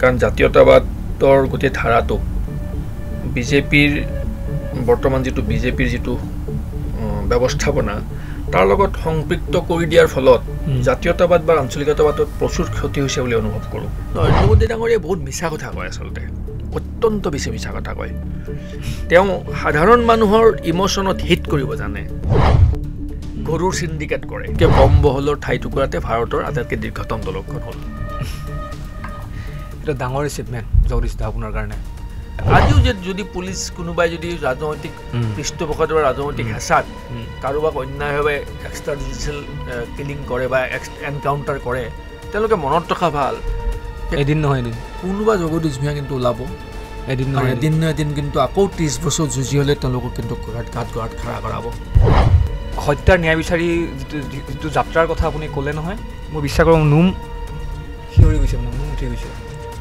কাৰণ জাতীয়তাবাদৰ গোটেই ধাৰাটোক বিজেপিৰ বৰ্তমান যিটো বিজেপিৰ যিটো ব্যৱস্থাপনা তাৰ লগত সংপৃক্ত কৰি দিয়াৰ ফলত জাতীয়তাবাদ বা আঞ্চলিকতাবাদত প্ৰচুৰ ক্ষতি হৈছে বুলি অনুভৱ কৰোঁ নৰেন্দ্ৰ মোদী ডাঙৰীয়া বহুত মিছা কথা কয় আচলতে অত্যন্ত বেছি মিছা কথা কয় তেওঁ সাধাৰণ মানুহৰ ইম'চনত হিট কৰিব জানে গৰুৰ চিণ্ডিকেট কৰে বম বহলৰ ঠাইটুকুৰাতে ভাৰতৰ আটাইতকৈ দীৰ্ঘতম দলক হ'ল এটা ডাঙৰ এচিভমেণ্ট জগদীশ আপোনাৰ কাৰণে আজিও যে যদি পুলিচ কোনোবাই যদি ৰাজনৈতিক পৃষ্ঠপোষকত বা ৰাজনৈতিক হেঁচাত কাৰোবাক অন্যায়ভাৱে এক্সট্ৰা জুডিচিয়েল কিলিং কৰে বা এনকাউণ্টাৰ কৰে তেওঁলোকে মনত ৰখা ভাল এদিন নহয় এদিন কোনোবা জগদীশ ভূঞা কিন্তু ওলাব এদিন নহয় এদিন নহয় এদিন কিন্তু আকৌ ত্ৰিছ বছৰ যুঁজি হ'লে তেওঁলোকক কিন্তু গাঁত গঢ়াত খাৰা কৰাব হত্যাৰ ন্যায় বিচাৰি যিটো যিটো যাত্ৰাৰ কথা আপুনি ক'লে নহয় মই বিশ্বাস কৰোঁ নোম শিয়ৰি গৈছে মোৰ নোম উঠি গৈছে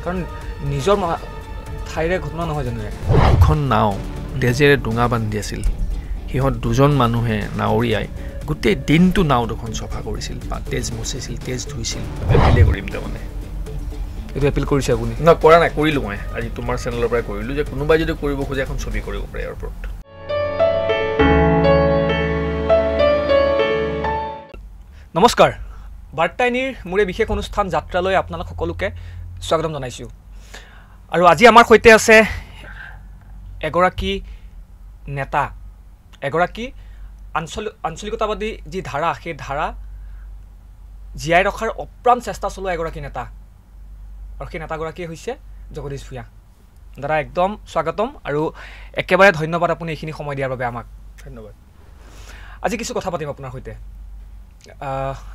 কাৰণ নিজৰ ঠাইৰে ঘটনা নহয় জানো দুখন নাও ডেজেৰে ডোঙা বান্ধি আছিল সিহঁত দুজন মানুহে নাৱৰীয়াই গোটেই দিনটো নাও দুখন চফা কৰিছিল বা তেজ মচিছিল তেজ ধুইছিল এপিলে কৰিম তাৰমানে এইটো এপিল কৰিছে আপুনি নহয় কৰা নাই কৰিলোঁ মই আজি তোমাৰ চেনেলৰ পৰাই কৰিলোঁ যে কোনোবাই যদি কৰিব খোজে এখন ছবি কৰিব পাৰে ইয়াৰ ওপৰত নমস্কাৰ বাৰ্তাইনীৰ মোৰ এই বিশেষ অনুষ্ঠান যাত্ৰালৈ আপোনালোক সকলোকে স্বাগতম জনাইছোঁ আৰু আজি আমাৰ সৈতে আছে এগৰাকী নেতা এগৰাকী আঞ্চলিক আঞ্চলিকতাবাদী যি ধাৰা সেই ধাৰা জীয়াই ৰখাৰ অপ্ৰাণ চেষ্টা চলোৱা এগৰাকী নেতা আৰু সেই নেতাগৰাকীয়ে হৈছে জগদীশ ভূঞা দাদা একদম স্বাগতম আৰু একেবাৰে ধন্যবাদ আপুনি এইখিনি সময় দিয়াৰ বাবে আমাক ধন্যবাদ আজি কিছু কথা পাতিম আপোনাৰ সৈতে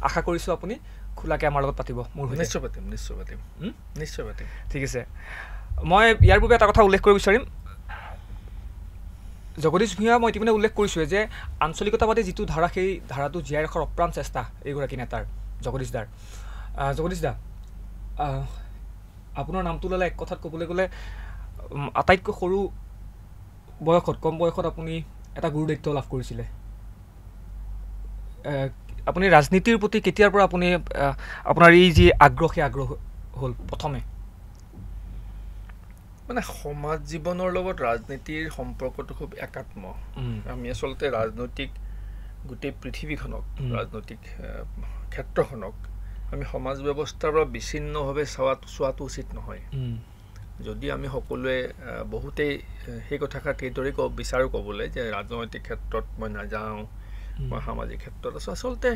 আশা কৰিছোঁ আপুনি খোলাকৈ আমাৰ লগত পাতিব মোৰ নিশ্চয় পাতিম নিশ্চয় পাতিম নিশ্চয় পাতিম ঠিক আছে মই ইয়াৰ পূৰ্বে এটা কথা উল্লেখ কৰিব বিচাৰিম জগদীশ ভূঞা মই ইতিমধ্যে উল্লেখ কৰিছোঁ যে আঞ্চলিকতাবাদী যিটো ধাৰা সেই ধাৰাটো জীয়াই ৰখাৰ অপ্ৰাণ চেষ্টা এইগৰাকী নেতাৰ জগদীশ দাৰ জগদীশ দা আপোনাৰ নামটো ল'লে এক কথাত ক'বলৈ গ'লে আটাইতকৈ সৰু বয়সত কম বয়সত আপুনি এটা গুৰু দায়িত্ব লাভ কৰিছিলে আপুনি ৰাজনীতিৰ প্ৰতি কেতিয়াৰ পৰা আপুনি আপোনাৰ এই যি আগ্ৰহ সেই আগ্ৰহ হ'ল প্ৰথমে মানে সমাজ জীৱনৰ লগত ৰাজনীতিৰ সম্পৰ্কটো খুব একাত্ম আমি আচলতে ৰাজনৈতিক গোটেই পৃথিৱীখনক ৰাজনৈতিক ক্ষেত্ৰখনক আমি সমাজ ব্যৱস্থাৰ পৰা বিচ্ছিন্নভাৱে চোৱা চোৱাটো উচিত নহয় যদি আমি সকলোৱে বহুতেই সেই কথাষাৰ সেইদৰে ক বিচাৰোঁ ক'বলৈ যে ৰাজনৈতিক ক্ষেত্ৰত মই নাযাওঁ বা সামাজিক ক্ষেত্ৰত আছে আচলতে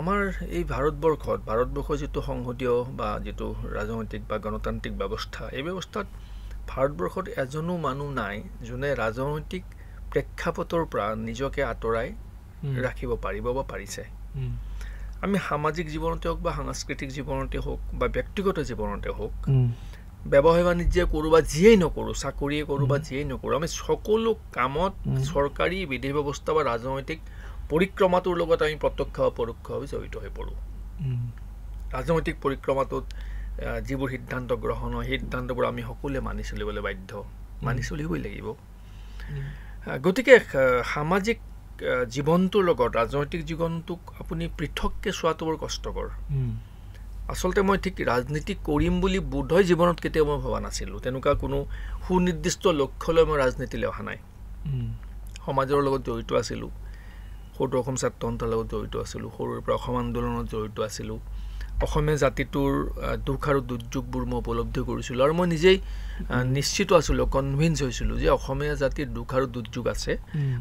আমাৰ এই ভাৰতবৰ্ষত ভাৰতবৰ্ষৰ যিটো সংসদীয় বা যিটো ৰাজনৈতিক বা গণতান্ত্ৰিক ব্যৱস্থা এই ব্যৱস্থাত ভাৰতবৰ্ষত এজনো মানুহ নাই যোনে ৰাজনৈতিক প্ৰেক্ষাপটৰ পৰা নিজকে আঁতৰাই ৰাখিব পাৰিব বা পাৰিছে আমি সামাজিক জীৱনতে হওক বা সাংস্কৃতিক জীৱনতে হওক বা ব্যক্তিগত জীৱনতে হওক ব্যৱসায় বাণিজ্য কৰোঁ বা যিয়েই নকৰোঁ চাকৰিয়ে কৰোঁ বা যিয়েই নকৰোঁ আমি সকলো কামত চৰকাৰী বিধি ব্যৱস্থা বা ৰাজনৈতিক পৰিক্ৰমাটোৰ লগত আমি প্ৰত্যক্ষ বা পৰোক্ষভাৱে জড়িত হৈ পৰোঁ ৰাজনৈতিক পৰিক্ৰমাটোত যিবোৰ সিদ্ধান্ত গ্ৰহণ হয় সেই সিদ্ধান্তবোৰ আমি সকলোৱে মানি চলিবলৈ বাধ্য মানি চলিবই লাগিব গতিকে সামাজিক জীৱনটোৰ লগত ৰাজনৈতিক জীৱনটোক আপুনি পৃথককৈ চোৱাটো বৰ কষ্টকৰ আচলতে মই ঠিক ৰাজনীতি কৰিম বুলি বোধহয় জীৱনত কেতিয়াও মই ভবা নাছিলোঁ তেনেকুৱা কোনো সুনিৰ্দিষ্ট লক্ষ্য লৈ মই ৰাজনীতিলৈ অহা নাই সমাজৰ লগত জড়িত আছিলোঁ সৰুতে অসম ছাত্ৰ ছাত্ৰতন্ত্ৰৰ লগত জড়িত আছিলোঁ সৰুৰে পৰা অসম আন্দোলনত জড়িত আছিলোঁ অসমীয়া জাতিটোৰ দুখ আৰু দুৰ্যোগবোৰ মই উপলব্ধি কৰিছিলোঁ আৰু মই নিজেই নিশ্চিত আছিলোঁ কনভিন্স হৈছিলোঁ যে অসমীয়া জাতিৰ দুখ আৰু দুৰ্যোগ আছে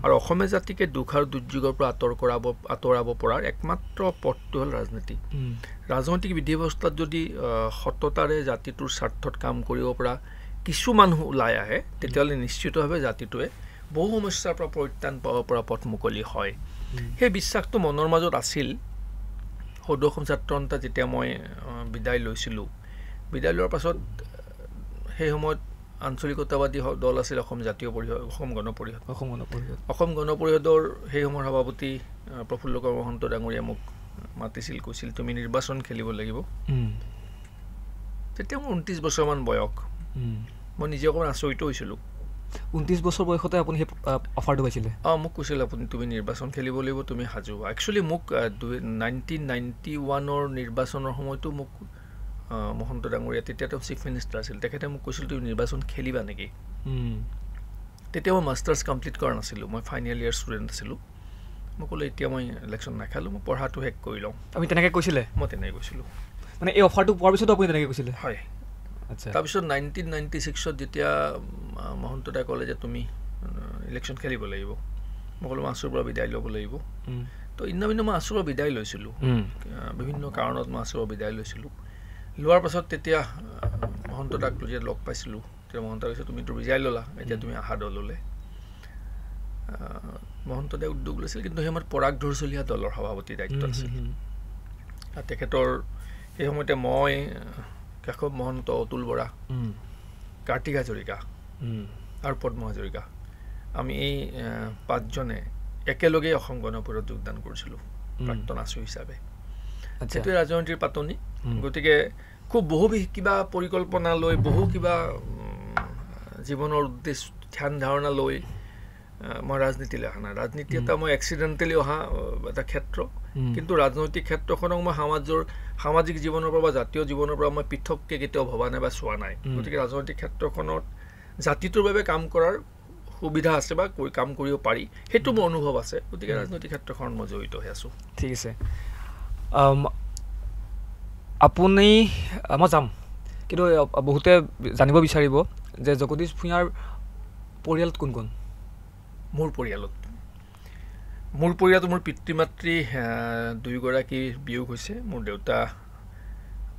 আৰু অসমীয়া জাতিকে দুখ আৰু দুৰ্যোগৰ পৰা আঁতৰ কৰাব আঁতৰাব পৰাৰ একমাত্ৰ পথটো হ'ল ৰাজনীতি ৰাজনৈতিক বিধি ব্যৱস্থাত যদি সততাৰে জাতিটোৰ স্বাৰ্থত কাম কৰিব পৰা কিছু মানুহ ওলাই আহে তেতিয়াহ'লে নিশ্চিতভাৱে জাতিটোৱে বহু সমস্যাৰ পৰা পৰিত্ৰাণ পাব পৰা পথ মুকলি হয় সেই বিশ্বাসটো মনৰ মাজত আছিল সদৌ ছাত্ৰন্তা যেতিয়া মই বিদায় লৈছিলোঁ বিদায় লোৱাৰ পাছত সেই সময়ত আঞ্চলিকতাবাদী দল আছিল অসম জাতীয় পৰিষদ অসম গণ পৰিষদ অসম গণ পৰিষদ অসম গণ পৰিষদৰ সেই সময়ৰ সভাপতি প্ৰফুল্ল কৰ্ম মহন্ত ডাঙৰীয়া মোক মাতিছিল কৈছিল তুমি নিৰ্বাচন খেলিব লাগিব তেতিয়া মোৰ ঊনত্ৰিছ বছৰমান বয়স মই নিজে অকণমান আচৰিত হৈছিলোঁ ঊনত্ৰিছ বছৰ বয়সতে আপুনি সেই অফাৰটো পাইছিলে অঁ মোক কৈছিল আপুনি তুমি নিৰ্বাচন খেলিব লাগিব তুমি সাজু একচুৱেলি মোক নাইনটিন নাইণ্টি ওৱানৰ নিৰ্বাচনৰ সময়তো মোক মহন্ত ডাঙৰীয়া তেতিয়া তেওঁ চিফ মিনিষ্টাৰ আছিল তেখেতে মোক কৈছিল তুমি নিৰ্বাচন খেলিবা নেকি তেতিয়া মই মাষ্টাৰ্ছ কমপ্লিট কৰা নাছিলোঁ মই ফাইনেল ইয়াৰ ষ্টুডেণ্ট আছিলোঁ মই ক'লোঁ এতিয়া মই ইলেকশ্যন নাখালোঁ মই পঢ়াটো শেষ কৰি লওঁ আমি তেনেকৈ কৈছিলে মই তেনেকৈ কৈছিলোঁ মানে এই অফাৰটো পোৱাৰ পিছতো আপুনি তেনেকৈ কৈছিলে হয় তাৰপিছত নাইনটিন নাইনটি ছিক্সত যেতিয়া মহন্ত দাই ক'লে যে তুমি ইলেকশ্যন খেলিব লাগিব মই ক'লো মাছৰ পৰা বিদায় ল'ব লাগিব তো ইন্ন ভিন্ন মই আছুৰ পৰা বিদায় লৈছিলোঁ বিভিন্ন কাৰণত মই আছুৰ পৰা বিদায় লৈছিলোঁ লোৱাৰ পাছত তেতিয়া মহন্ত দাক যেতিয়া লগ পাইছিলোঁ তেতিয়া মহন্ত কৈছে তুমিতো বিজাই ল'লা এতিয়া তুমি আহা দললৈ মহন্ত দাই উদ্যোগ লৈছিল কিন্তু সেই সময়ত পৰাগ ধৰচলীয়া দলৰ সভাপতিৰ দায়িত্ব আছিল তেখেতৰ সেই সময়তে মই কাকব মহন্ত অতুল বৰা কাৰ্তিক হাজৰিকা আৰু পদ্ম হাজৰিকা আমি এই পাঁচজনে একেলগে অসম গণপুৰত যোগদান কৰিছিলোঁ প্ৰাক্তন আছু হিচাপে আচ্ছা। সেইটোৱে ৰাজনীতিৰ পাতনি গতিকে খুব বহু কিবা পৰিকল্পনা লৈ বহু কিবা জীৱনৰ উদ্দেশ্য ধ্যান ধাৰণা লৈ মই ৰাজনীতিলৈ অহা নাই ৰাজনীতি এটা মই এক্সিডেণ্টেলি অহা এটা ক্ষেত্ৰ কিন্তু ৰাজনৈতিক ক্ষেত্ৰখনক মই সমাজৰ সামাজিক জীৱনৰ পৰা বা জাতীয় জীৱনৰ পৰা মই পৃথককৈ কেতিয়াও ভবা নাই বা চোৱা নাই গতিকে ৰাজনৈতিক ক্ষেত্ৰখনত জাতিটোৰ বাবে কাম কৰাৰ সুবিধা আছে বা কাম কৰিব পাৰি সেইটো মোৰ অনুভৱ আছে গতিকে ৰাজনৈতিক ক্ষেত্ৰখনত মই জড়িত হৈ আছোঁ ঠিক আছে আপুনি মই যাম কিন্তু বহুতে জানিব বিচাৰিব যে জগদীশ ভূঞাৰ পৰিয়ালত কোন কোন মোৰ পৰিয়ালত মোৰ পৰিয়ালত মোৰ পিতৃ মাতৃ দুয়োগৰাকী বিয়োগ হৈছে মোৰ দেউতা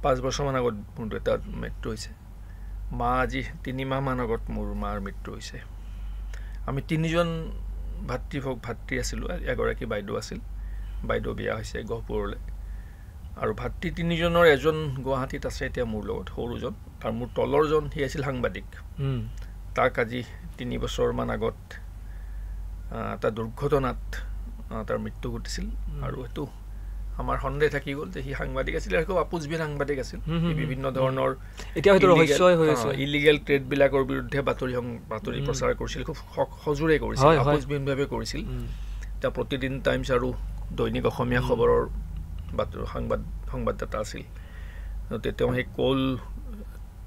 পাঁচ বছৰমান আগত মোৰ দেউতাৰ মৃত্যু হৈছে মা আজি তিনিমাহমান আগত মোৰ মাৰ মৃত্যু হৈছে আমি তিনিজন ভাতৃ ভাতৃ আছিলোঁ এগৰাকী বাইদেউ আছিল বাইদেউ বিয়া হৈছে গহপুৰলৈ আৰু ভাতৃ তিনিজনৰ এজন গুৱাহাটীত আছে এতিয়া মোৰ লগত সৰুজন আৰু মোৰ তলৰজন সি আছিল সাংবাদিক তাক আজি তিনি বছৰমান আগত এটা দুৰ্ঘটনাত তাৰ মৃত্যু ঘটিছিল আৰু সেইটো আমাৰ সন্দেহ থাকি গ'ল যে সি সাংবাদিক আছিল আৰু খুব আপোচবিহীন সাংবাদিক আছিল বিভিন্ন ধৰণৰ এতিয়া হয়তো ৰহস্যই হৈ আছে ইলিগেল ট্ৰেডবিলাকৰ বিৰুদ্ধে বাতৰি বাতৰি প্ৰচাৰ কৰিছিল খুব সজোৰে কৰিছিল আপোচবিহীনভাৱে কৰিছিল তেওঁ প্ৰতিদিন টাইমছ আৰু দৈনিক অসমীয়া খবৰৰ বাতৰি সাংবাদ সংবাদদাতা আছিল তেওঁ সেই কল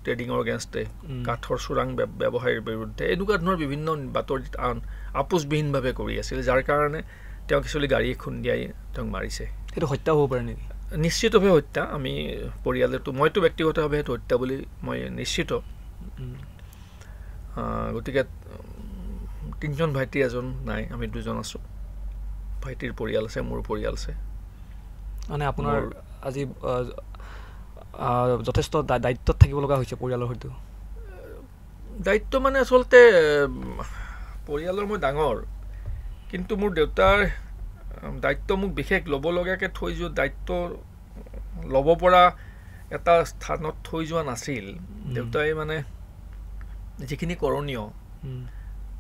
ট্ৰেডিঙৰ এগেইনষ্টে কাঠৰ চোৰাং ব্যৱসায়ীৰ বিৰুদ্ধে এনেকুৱা ধৰণৰ বিভিন্ন বাতৰিত আন আপোচবিহীনভাৱে কৰি আছিল যাৰ কাৰণে তেওঁ কিছু গাড়ী খুন্দিয়াই তেওঁক মাৰিছে সেইটো হত্যা হ'ব পাৰে নেকি নিশ্চিতভাৱে হত্যা আমি পৰিয়ালেতো মইতো ব্যক্তিগতভাৱে সেইটো হত্যা বুলি মই নিশ্চিত গতিকে তিনিজন ভাইটি এজন নাই আমি দুজন আছোঁ ভাইটিৰ পৰিয়াল আছে মোৰ পৰিয়াল আছে মানে আপোনাৰ আজি যথেষ্ট দায়িত্বত থাকিব লগা হৈছে পৰিয়ালৰ সৈতে দায়িত্ব মানে আচলতে পৰিয়ালৰ মই ডাঙৰ কিন্তু মোৰ দেউতাৰ দায়িত্ব মোক বিশেষ ল'ব ল'বলগীয়াকৈ থৈ যোৱা দায়িত্ব ল'ব পৰা এটা স্থানত থৈ যোৱা নাছিল দেউতাই মানে যিখিনি কৰণীয়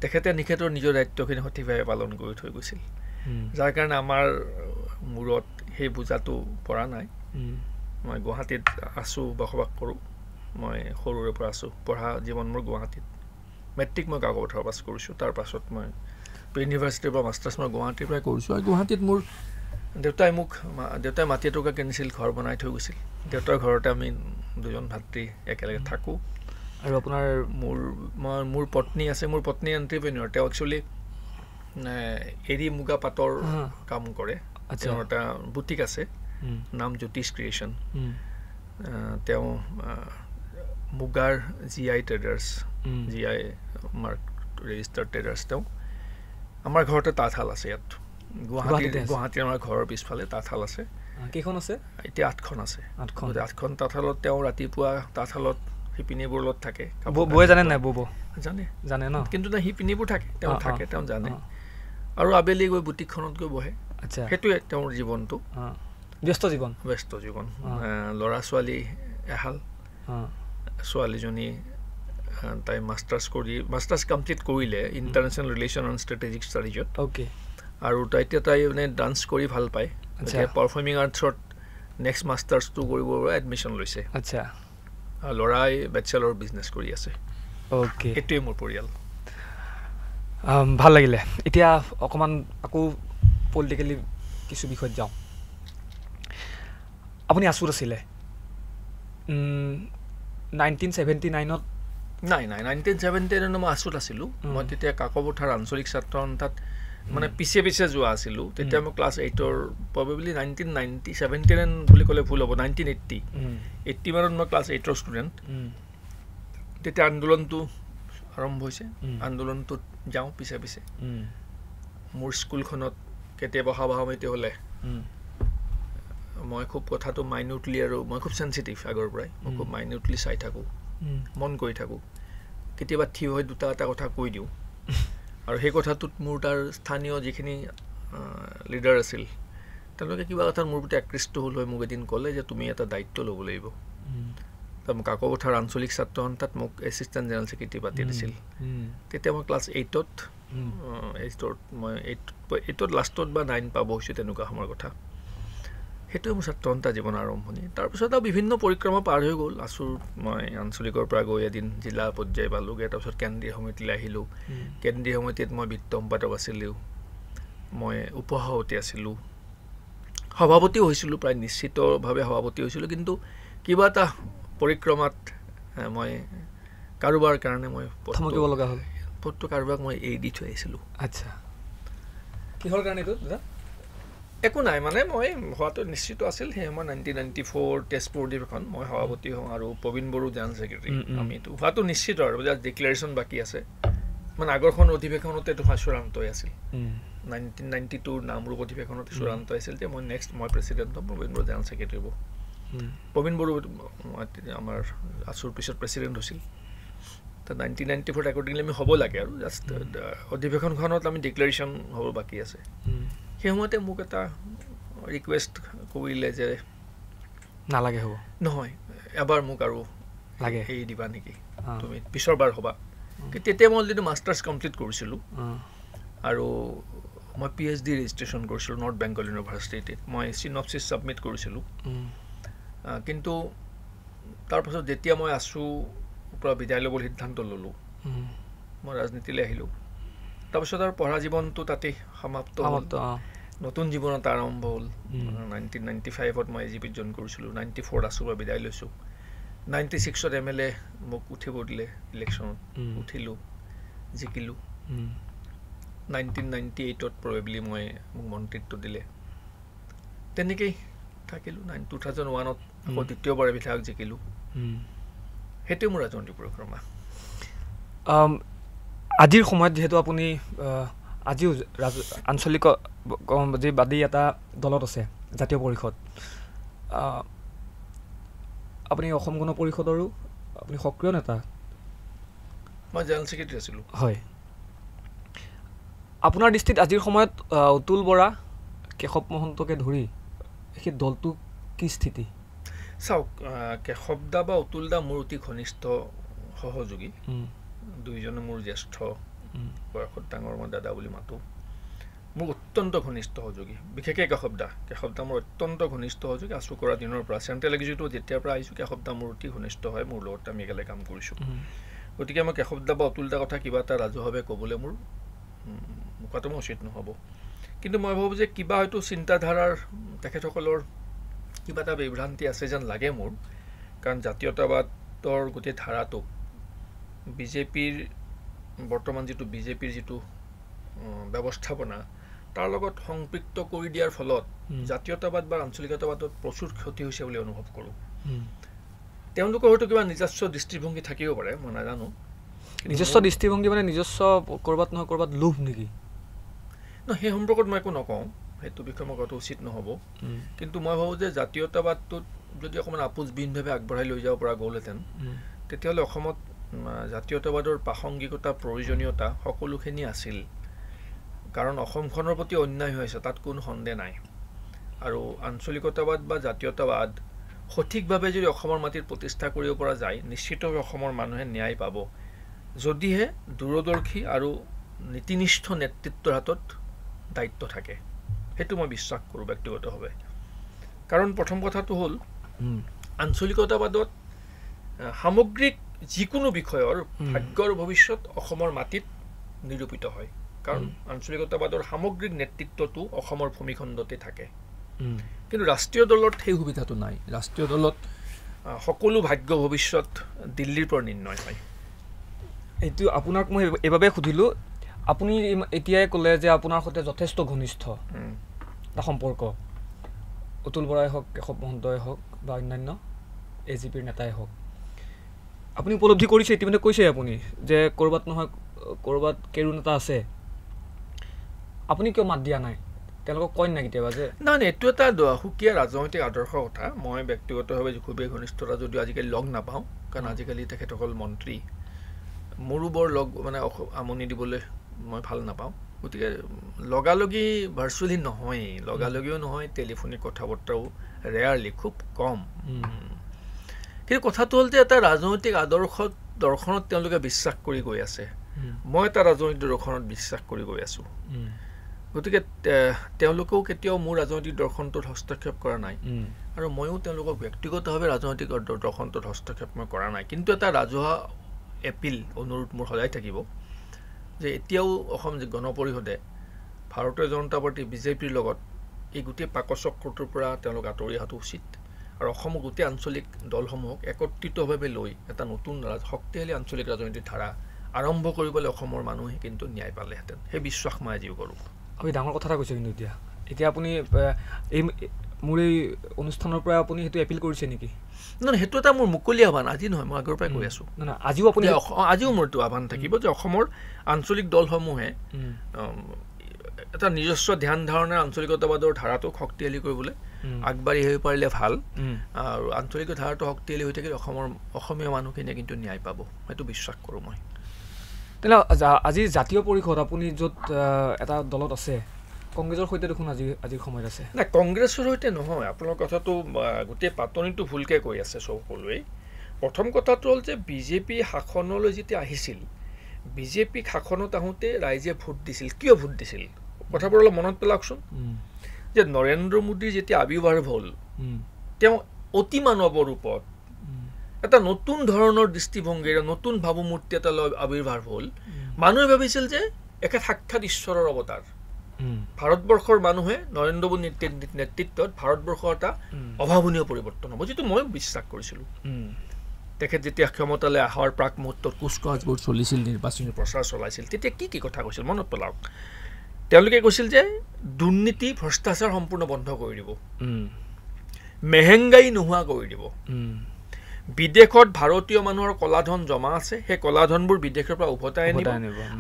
তেখেতে নিখেতৰ নিজৰ দায়িত্বখিনি সঠিকভাৱে পালন কৰি থৈ গৈছিল যাৰ কাৰণে আমাৰ মূৰত সেই বুজাটো পৰা নাই মই গুৱাহাটীত আছোঁ বসবাস কৰোঁ মই সৰুৰে পৰা আছোঁ পঢ়া জীৱন মোৰ গুৱাহাটীত মেট্ৰিক মই কাকপথাৰৰ পাছ কৰিছোঁ তাৰপাছত মই প্ৰি ইউনিভাৰ্চিটিৰ পৰা মাষ্টাৰ্ছ মই গুৱাহাটীৰ পৰাই কৰিছোঁ আৰু গুৱাহাটীত মোৰ দেউতাই মোক দেউতাই মাটি এটকা কিনিছিল ঘৰ বনাই থৈ গৈছিল দেউতাৰ ঘৰতে আমি দুজন ভাতৃ একেলগে থাকোঁ আৰু আপোনাৰ মোৰ মই মোৰ পত্নী আছে মোৰ পত্নী এণ্টাৰপ্ৰেনিয়ৰ তেওঁ একচুৱেলি এৰি মুগা পাতৰ কাম কৰে তেওঁৰ এটা বুটিক আছে নাম জ্যোতিষ ক্ৰিয়েশ্যন তেওঁ মুগাৰ G I traders G I আমাৰ ৰেজিষ্টাৰ্ড ট্ৰেডাৰ্ছ তেওঁ আমাৰ ঘৰতে তাঁতশাল আছে ইয়াত গুৱাহাটীতে গুৱাহাটীৰ আমাৰ ঘৰৰ পিছফালে তাঁতশাল আছে কেইখন আছে এতিয়া আঠখন আছে আঠখন আঠখন তাঁতশালত তেওঁ ৰাতিপুৱা তাঁতশালত শিপিনীবোৰ লগত থাকে বৈ জানে নাই বব জানে জানে ন কিন্তু নাই শিপিনীবোৰ থাকে তেওঁ থাকে তেওঁ জানে আৰু আবেলি গৈ বুটিকখনত গৈ বহে আচ্ছা সেইটোৱে তেওঁৰ জীৱনটো ব্যস্ত জীৱন ব্যস্ত জীৱন ল'ৰা ছোৱালী এহাল ছোৱালীজনী তাই মাষ্টাৰ্ছ কৰি মাষ্টাৰ্ছ কমপ্লিট কৰিলে ইণ্টাৰনেশ্যনেল ৰিলেশ্যন এণ্ড ষ্ট্ৰেটেজিক ষ্টাডিজত অ'কে আৰু তাই এতিয়া তাই মানে ডান্স কৰি ভাল পায় আচ্ছা পাৰফৰ্মিং আৰ্টছত নেক্সট মাষ্টাৰ্ছটো কৰিব এডমিশ্যন লৈছে আচ্ছা ল'ৰাই বেচেলৰ বিজনেছ কৰি আছে অ'কে সেইটোৱে মোৰ পৰিয়াল ভাল লাগিলে এতিয়া অকণমান আকৌ পলিটিকেলি কিছু বিষয়ত যাওঁ আপুনি আচুত আছিলে নাইনটিন ছেভেণ্টি নাইনত নাই নাই নাইনটিন ছেভেণ্টিনত মই আছুত আছিলোঁ মই তেতিয়া কাকপথাৰ আঞ্চলিক ছাত্ৰ সন্থাত মানে পিছে পিছে যোৱা আছিলোঁ তেতিয়া মই ক্লাছ এইটৰ probably nineteen ninety seventy nine বুলি ক'লে ভুল হ'ব নাইনটিন এইটটি এইটটি মানত মই ক্লাছ এইটৰ ষ্টুডেণ্ট তেতিয়া আন্দোলনটো আৰম্ভ হৈছে আন্দোলনটোত যাওঁ পিছে পিছে মোৰ স্কুলখনত কেতিয়াবা সভাসমিতি হ'লে মই খুব কথাটো মাইনিউটলি আৰু মই খুব চেঞ্চিটিভ আগৰ পৰাই মই খুব মাইনিউটলি চাই থাকোঁ মন কৰি থাকোঁ কেতিয়াবা থিয় হৈ দুটা এটা কথা কৈ দিওঁ আৰু সেই কথাটোত মোৰ তাৰ স্থানীয় যিখিনি লিডাৰ আছিল তেওঁলোকে কিবা কথাত মোৰ প্ৰতি আকৃষ্ট হ'ল হৈ মোক এদিন ক'লে যে তুমি এটা দায়িত্ব ল'ব লাগিব তাৰ মোক কাকোপথাৰ আঞ্চলিক ছাত্ৰ সন্থাত মোক এছিষ্টেণ্ট জেনেৰেল ছেক্ৰেটেৰী পাতি দিছিল তেতিয়া মই ক্লাছ এইটত এইটত মই এইট এইটত লাষ্টত বা নাইন পাব হৈছোঁ তেনেকুৱা সময়ৰ কথা সেইটোৱে মোৰ ছাত্ৰসন্থা জীৱন আৰম্ভণি তাৰপিছত আৰু বিভিন্ন পৰিক্ৰমা পাৰ হৈ গ'ল আছোঁ মই আঞ্চলিকৰ পৰা গৈ এদিন জিলা পৰ্যায় পালোঁগৈ তাৰপিছত কেন্দ্ৰীয় সমিতিলৈ আহিলোঁ কেন্দ্ৰীয় সমিতিত মই বিত্ত সম্পাদক আছিলোঁ মই উপসভাপতি আছিলোঁ সভাপতিও হৈছিলোঁ প্ৰায় নিশ্চিতভাৱে সভাপতি হৈছিলোঁ কিন্তু কিবা এটা পৰিক্ৰমাত মই কাৰোবাৰ কাৰণে মই থমকিব লগা হ'ল পথটো কাৰোবাক মই এৰি দি থৈ আহিছিলোঁ আচ্ছা কিহৰ কাৰণে এইটো দাদা একো নাই মানে মই হোৱাটো নিশ্চিত আছিল সেই সময়ত নাইনটিন নাইনটি ফ'ৰ তেজপুৰ অধিৱেশন মই সভাপতি হওঁ আৰু প্ৰবীণ বড়ো জেনেৰেল ছেক্ৰেটাৰী আমিতো হোৱাটো নিশ্চিত আৰু জাষ্ট ডিক্লেৰেশ্যন বাকী আছে মানে আগৰখন অধিৱেশনতেতো চূড়ান্তই আছিল নাইনটিন নাইনটি টুৰ নামৰূপ অধিৱেশনতে চূড়ান্ত আছিল যে মই নেক্সট মই প্ৰেচিডেণ্ট হ'ম প্ৰবীণ বড়ো জেনেৰেল ছেক্ৰেটেৰী হ'ব প্ৰবীণ বড়ো আমাৰ আছুৰ পিছত প্ৰেচিডেণ্ট হৈছিল নাইনটিন নাইনটি ফ'ৰ একৰ্ডিংলি আমি হ'ব লাগে আৰু জাষ্ট অধিৱেশনখনত আমি ডিক্লেৰেশ্যন হ'ব বাকী আছে সেই সময়তে মোক এটা ৰিকুৱেষ্ট কৰিলে যে নালাগে হ'ব নহয় এবাৰ মোক আৰু লাগে হেৰি দিবা নেকি তুমি পিছৰবাৰ হ'বা তেতিয়া মই অলৰেডি মাষ্টাৰ্ছ কমপ্লিট কৰিছিলোঁ আৰু মই পি এইচ ডি ৰেজিষ্ট্ৰেশ্যন কৰিছিলোঁ নৰ্থ বেংগল ইউনিভাৰ্চিটিত মই চিনপচিছ ছাবমিট কৰিছিলোঁ কিন্তু তাৰপাছত যেতিয়া মই আছোঁ পৰা বিদায় ল'বলৈ সিদ্ধান্ত ল'লোঁ মই ৰাজনীতিলৈ আহিলোঁ তাৰপিছত আৰু পঢ়া জীৱনটো তাতে সমাপ্ত নতুন জীৱনত আৰম্ভ হ'ল নাইনটিন নাইণ্টি ফাইভত মই এজি বিজন কৰিছিলোঁ নাইণ্টি ফ'ৰত আছোঁ বা বিদায় লৈছোঁ নাইণ্টি ছিক্সত এম এল এ মোক উঠিব দিলে ইলেকশ্যনত উঠিলোঁ জিকিলোঁ নাইনটিন নাইণ্টি এইটত প্ৰবেবলি মই মোক মন্ত্ৰিত্ব দিলে তেনেকেই থাকিলোঁ নাইন টু থাউজেণ্ড ওৱানত মই দ্বিতীয়বাৰ বিধায়ক জিকিলোঁ সেইটোৱে মোৰ ৰাজনৈতিক পৰিক্ৰমা আজিৰ সময়ত যিহেতু আপুনি আজিও ৰাজ আঞ্চলিক বাদী এটা দলত আছে জাতীয় পৰিষদ আপুনি অসম গণ পৰিষদৰো আপুনি সক্ৰিয় নেতা মই জেনেৰেল ছেক্ৰেটাৰী আছিলোঁ হয় আপোনাৰ দৃষ্টিত আজিৰ সময়ত অতুল বৰা কেশৱ মহন্তকে ধৰি সেই দলটো কি স্থিতি চাওক কেশৱ দা বা অতুল দা মোৰ অতি ঘনিষ্ঠ সহযোগী দুইজনে মোৰ জ্যেষ্ঠ বয়সত ডাঙৰ মই দাদা বুলি মাতোঁ মোৰ অত্যন্ত ঘনিষ্ঠ সহযোগী বিশেষকৈ কেশৱদা কেশৱদা মোৰ অত্যন্ত ঘনিষ্ঠ সহযোগী আছোঁ কৰা দিনৰ পৰা চেণ্টেলেগ যিটো যেতিয়াৰ পৰা আহিছোঁ কেশৱদা মোৰ অতি ঘনিষ্ঠ হয় মোৰ লগত আমি একেলগে কাম কৰিছোঁ গতিকে মই কেশৱদা বা অতুল অতুলদা কথা কিবা এটা ৰাজহুৱাভাৱে ক'বলৈ মোৰ মোকাটো মই উচিত নহ'ব কিন্তু মই ভাবোঁ যে কিবা হয়তো চিন্তাধাৰাৰ তেখেতসকলৰ কিবা এটা বিভ্ৰান্তি আছে যেন লাগে মোৰ কাৰণ জাতীয়তাবাদৰ গোটেই ধাৰাটোক বিজেপিৰ বৰ্তমান যিটো বিজেপিৰ যিটো ব্যৱস্থাপনা তাৰ লগত সংপৃক্ত কৰি দিয়াৰ ফলত জাতীয়তাবাদ বা আঞ্চলিকতাবাদত প্ৰচুৰ ক্ষতি হৈছে বুলি অনুভৱ কৰোঁ তেওঁলোকৰ হয়তো কিবা নিজস্ব দৃষ্টিভংগী থাকিব পাৰে মই নাজানো নিজস্ব দৃষ্টিভংগী মানে নিজস্ব ক'ৰবাত নহয় ক'ৰবাত লোভ নেকি ন সেই সম্পৰ্কত মই একো নকওঁ সেইটো বিষয়ে মই কোৱাটো উচিত নহ'ব কিন্তু মই ভাবোঁ যে জাতীয়তাবাদটোত যদি অকণমান আপোচবিহীনভাৱে আগবঢ়াই লৈ যাব পৰা গ'লহেঁতেন তেতিয়াহ'লে অসমত জাতীয়তাবাদৰ প্ৰাসংগিকতা প্ৰয়োজনীয়তা সকলোখিনি আছিল কাৰণ অসমখনৰ প্ৰতি অন্যায় হৈ আছে তাত কোনো সন্দেহ নাই আৰু আঞ্চলিকতাবাদ বা জাতীয়তাবাদ সঠিকভাৱে যদি অসমৰ মাটিত প্ৰতিষ্ঠা কৰিব পৰা যায় নিশ্চিতভাৱে অসমৰ মানুহে ন্যায় পাব যদিহে দূৰদৰ্শী আৰু নীতিনিষ্ঠ নেতৃত্বৰ হাতত দায়িত্ব থাকে সেইটো মই বিশ্বাস কৰোঁ ব্যক্তিগতভাৱে কাৰণ প্ৰথম কথাটো হ'ল আঞ্চলিকতাবাদত সামগ্ৰিক যিকোনো বিষয়ৰ ভাগ্যৰ ভৱিষ্যত অসমৰ মাটিত নিৰূপিত হয় কাৰণ আঞ্চলিকতাবাদৰ সামগ্ৰিক নেতৃত্বটো অসমৰ ভূমিখণ্ডতে থাকে কিন্তু ৰাষ্ট্ৰীয় দলত সেই সুবিধাটো নাই ৰাষ্ট্ৰীয় দলত সকলো ভাগ্য ভৱিষ্যত দিল্লীৰ পৰা নিৰ্ণয় হয় এইটো আপোনাক মই এইবাবে সুধিলোঁ আপুনি এতিয়াই ক'লে যে আপোনাৰ সৈতে যথেষ্ট ঘনিষ্ঠ এটা সম্পৰ্ক অতুল বৰাই হওক কেশৱ মহন্তই হওক বা অন্যান্য এ জি পিৰ নেতাই হওক আপুনি উপলব্ধি কৰিছে ইতিমধ্যে কৈছে আপুনি যে ক'ৰবাত নহয় ক'ৰবাত কেৰুণ এটা আছে আপুনি কিয় মাত দিয়া নাই তেওঁলোকক কয় না কেতিয়াবা যে নাই নাই এইটো এটা সুকীয়া ৰাজনৈতিক আদৰ্শৰ কথা মই ব্যক্তিগতভাৱে খুবেই ঘনিষ্ঠতা যদিও আজিকালি লগ নাপাওঁ কাৰণ আজিকালি তেখেতসকল মন্ত্ৰী মোৰো বৰ লগ মানে আমনি দিবলৈ মই ভাল নাপাওঁ গতিকে লগালগি ভাৰ্চুৱেলি নহয়েই লগালগিও নহয় টেলিফোনিক কথা বতৰাও ৰেয়াৰলি খুব কম সেই কথাটো হ'ল যে এটা ৰাজনৈতিক আদৰ্শত দৰ্শনত তেওঁলোকে বিশ্বাস কৰি গৈ আছে মই এটা ৰাজনৈতিক দৰ্শনত বিশ্বাস কৰি গৈ আছোঁ গতিকে তেওঁলোকেও কেতিয়াও মোৰ ৰাজনৈতিক দৰ্শনটোত হস্তক্ষেপ কৰা নাই আৰু ময়ো তেওঁলোকক ব্যক্তিগতভাৱে ৰাজনৈতিক দৰ্শনটোত হস্তক্ষেপ মই কৰা নাই কিন্তু এটা ৰাজহুৱা এপিল অনুৰোধ মোৰ সদায় থাকিব যে এতিয়াও অসম গণ পৰিষদে ভাৰতীয় জনতা পাৰ্টি বিজেপিৰ লগত এই গোটেই পাকচক্ৰটোৰ পৰা তেওঁলোক আঁতৰি অহাটো উচিত আৰু অসমৰ গোটেই আঞ্চলিক দলসমূহক একত্ৰিতভাৱে লৈ এটা নতুন শক্তিশালী আঞ্চলিক ৰাজনীতিৰ ধাৰা আৰম্ভ কৰিবলৈ অসমৰ মানুহে কিন্তু ন্যায় পালেহেঁতেন সেই বিশ্বাস মই আজিও কৰোঁ আপুনি ডাঙৰ কথা এটা কৈছে কিন্তু এতিয়া এতিয়া আপুনি এই মোৰ এই অনুষ্ঠানৰ পৰা আপুনি সেইটো এপিল কৰিছে নেকি নহয় সেইটো এটা মোৰ মুকলি আহ্বান আজি নহয় মই আগৰ পৰাই কৈ আছোঁ আজিও আপুনি আজিও মোৰ এইটো আহ্বান থাকিব যে অসমৰ আঞ্চলিক দলসমূহে এটা নিজস্ব ধ্যান ধাৰণাৰ আঞ্চলিকতাবাদৰ ধাৰাটোক শক্তিশালী কৰিবলৈ আগবাঢ়ি আহিব পাৰিলে ভাল আৰু আঞ্চলিক ধাৰাটো শক্তিশালী হৈ থাকিলে অসমৰ অসমীয়া মানুহখিনিয়ে কিন্তু ন্যায় পাব সেইটো বিশ্বাস কৰোঁ মই তেনেহ'লে আজি জাতীয় পৰিষদ আপুনি য'ত এটা দলত আছে কংগ্ৰেছৰ সৈতে দেখোন আজি আজিৰ সময়ত আছে নাই কংগ্ৰেছৰ সৈতে নহয় আপোনাৰ কথাটো গোটেই পাতনিটো ভুলকৈ কৈ আছে সকলোৱে প্ৰথম কথাটো হ'ল যে বিজেপি শাসনলৈ যেতিয়া আহিছিল বিজেপিক শাসনত আহোঁতে ৰাইজে ভোট দিছিল কিয় ভোট দিছিল কথাবোৰ অলপ মনত পেলাওকচোন যে নৰেন্দ্ৰ মোদীৰ যেতিয়া আৱিৰ্ভাৱ হ'ল তেওঁ অতি মানৱৰ ৰূপত এটা নতুন ধৰণৰ দৃষ্টিভংগীৰে নতুন ভাৱমূৰ্তি লৈ আৱিৰ্ভাৱ হ'ল মানুহে ভাবিছিল যে একে সাক্ষাৎ ঈশ্বৰৰ অৱতাৰ ভাৰতবৰ্ষৰ মানুহে নৰেন্দ্ৰ মোদী নেতৃত্বত ভাৰতবৰ্ষৰ এটা অভাৱনীয় পৰিৱৰ্তন হ'ব যিটো মই বিশ্বাস কৰিছিলোঁ তেখেত যেতিয়া ক্ষমতালৈ অহাৰ প্ৰাক মুহূৰ্তত কুচকাৱাজবোৰ চলিছিল নিৰ্বাচনী প্ৰচাৰ চলাইছিল তেতিয়া কি কি কথা কৈছিল মনত পেলাওক তেওঁলোকে কৈছিল যে দুৰ্নীতি ভ্ৰষ্টাচাৰ সম্পূৰ্ণ বন্ধ কৰি দিব মেহেংগাই নোহোৱা কৰি দিব বিদেশত ভাৰতীয় মানুহৰ কলাধন জমা আছে সেই কলা ধনবোৰ বিদেশৰ পৰা উভতাই আনিব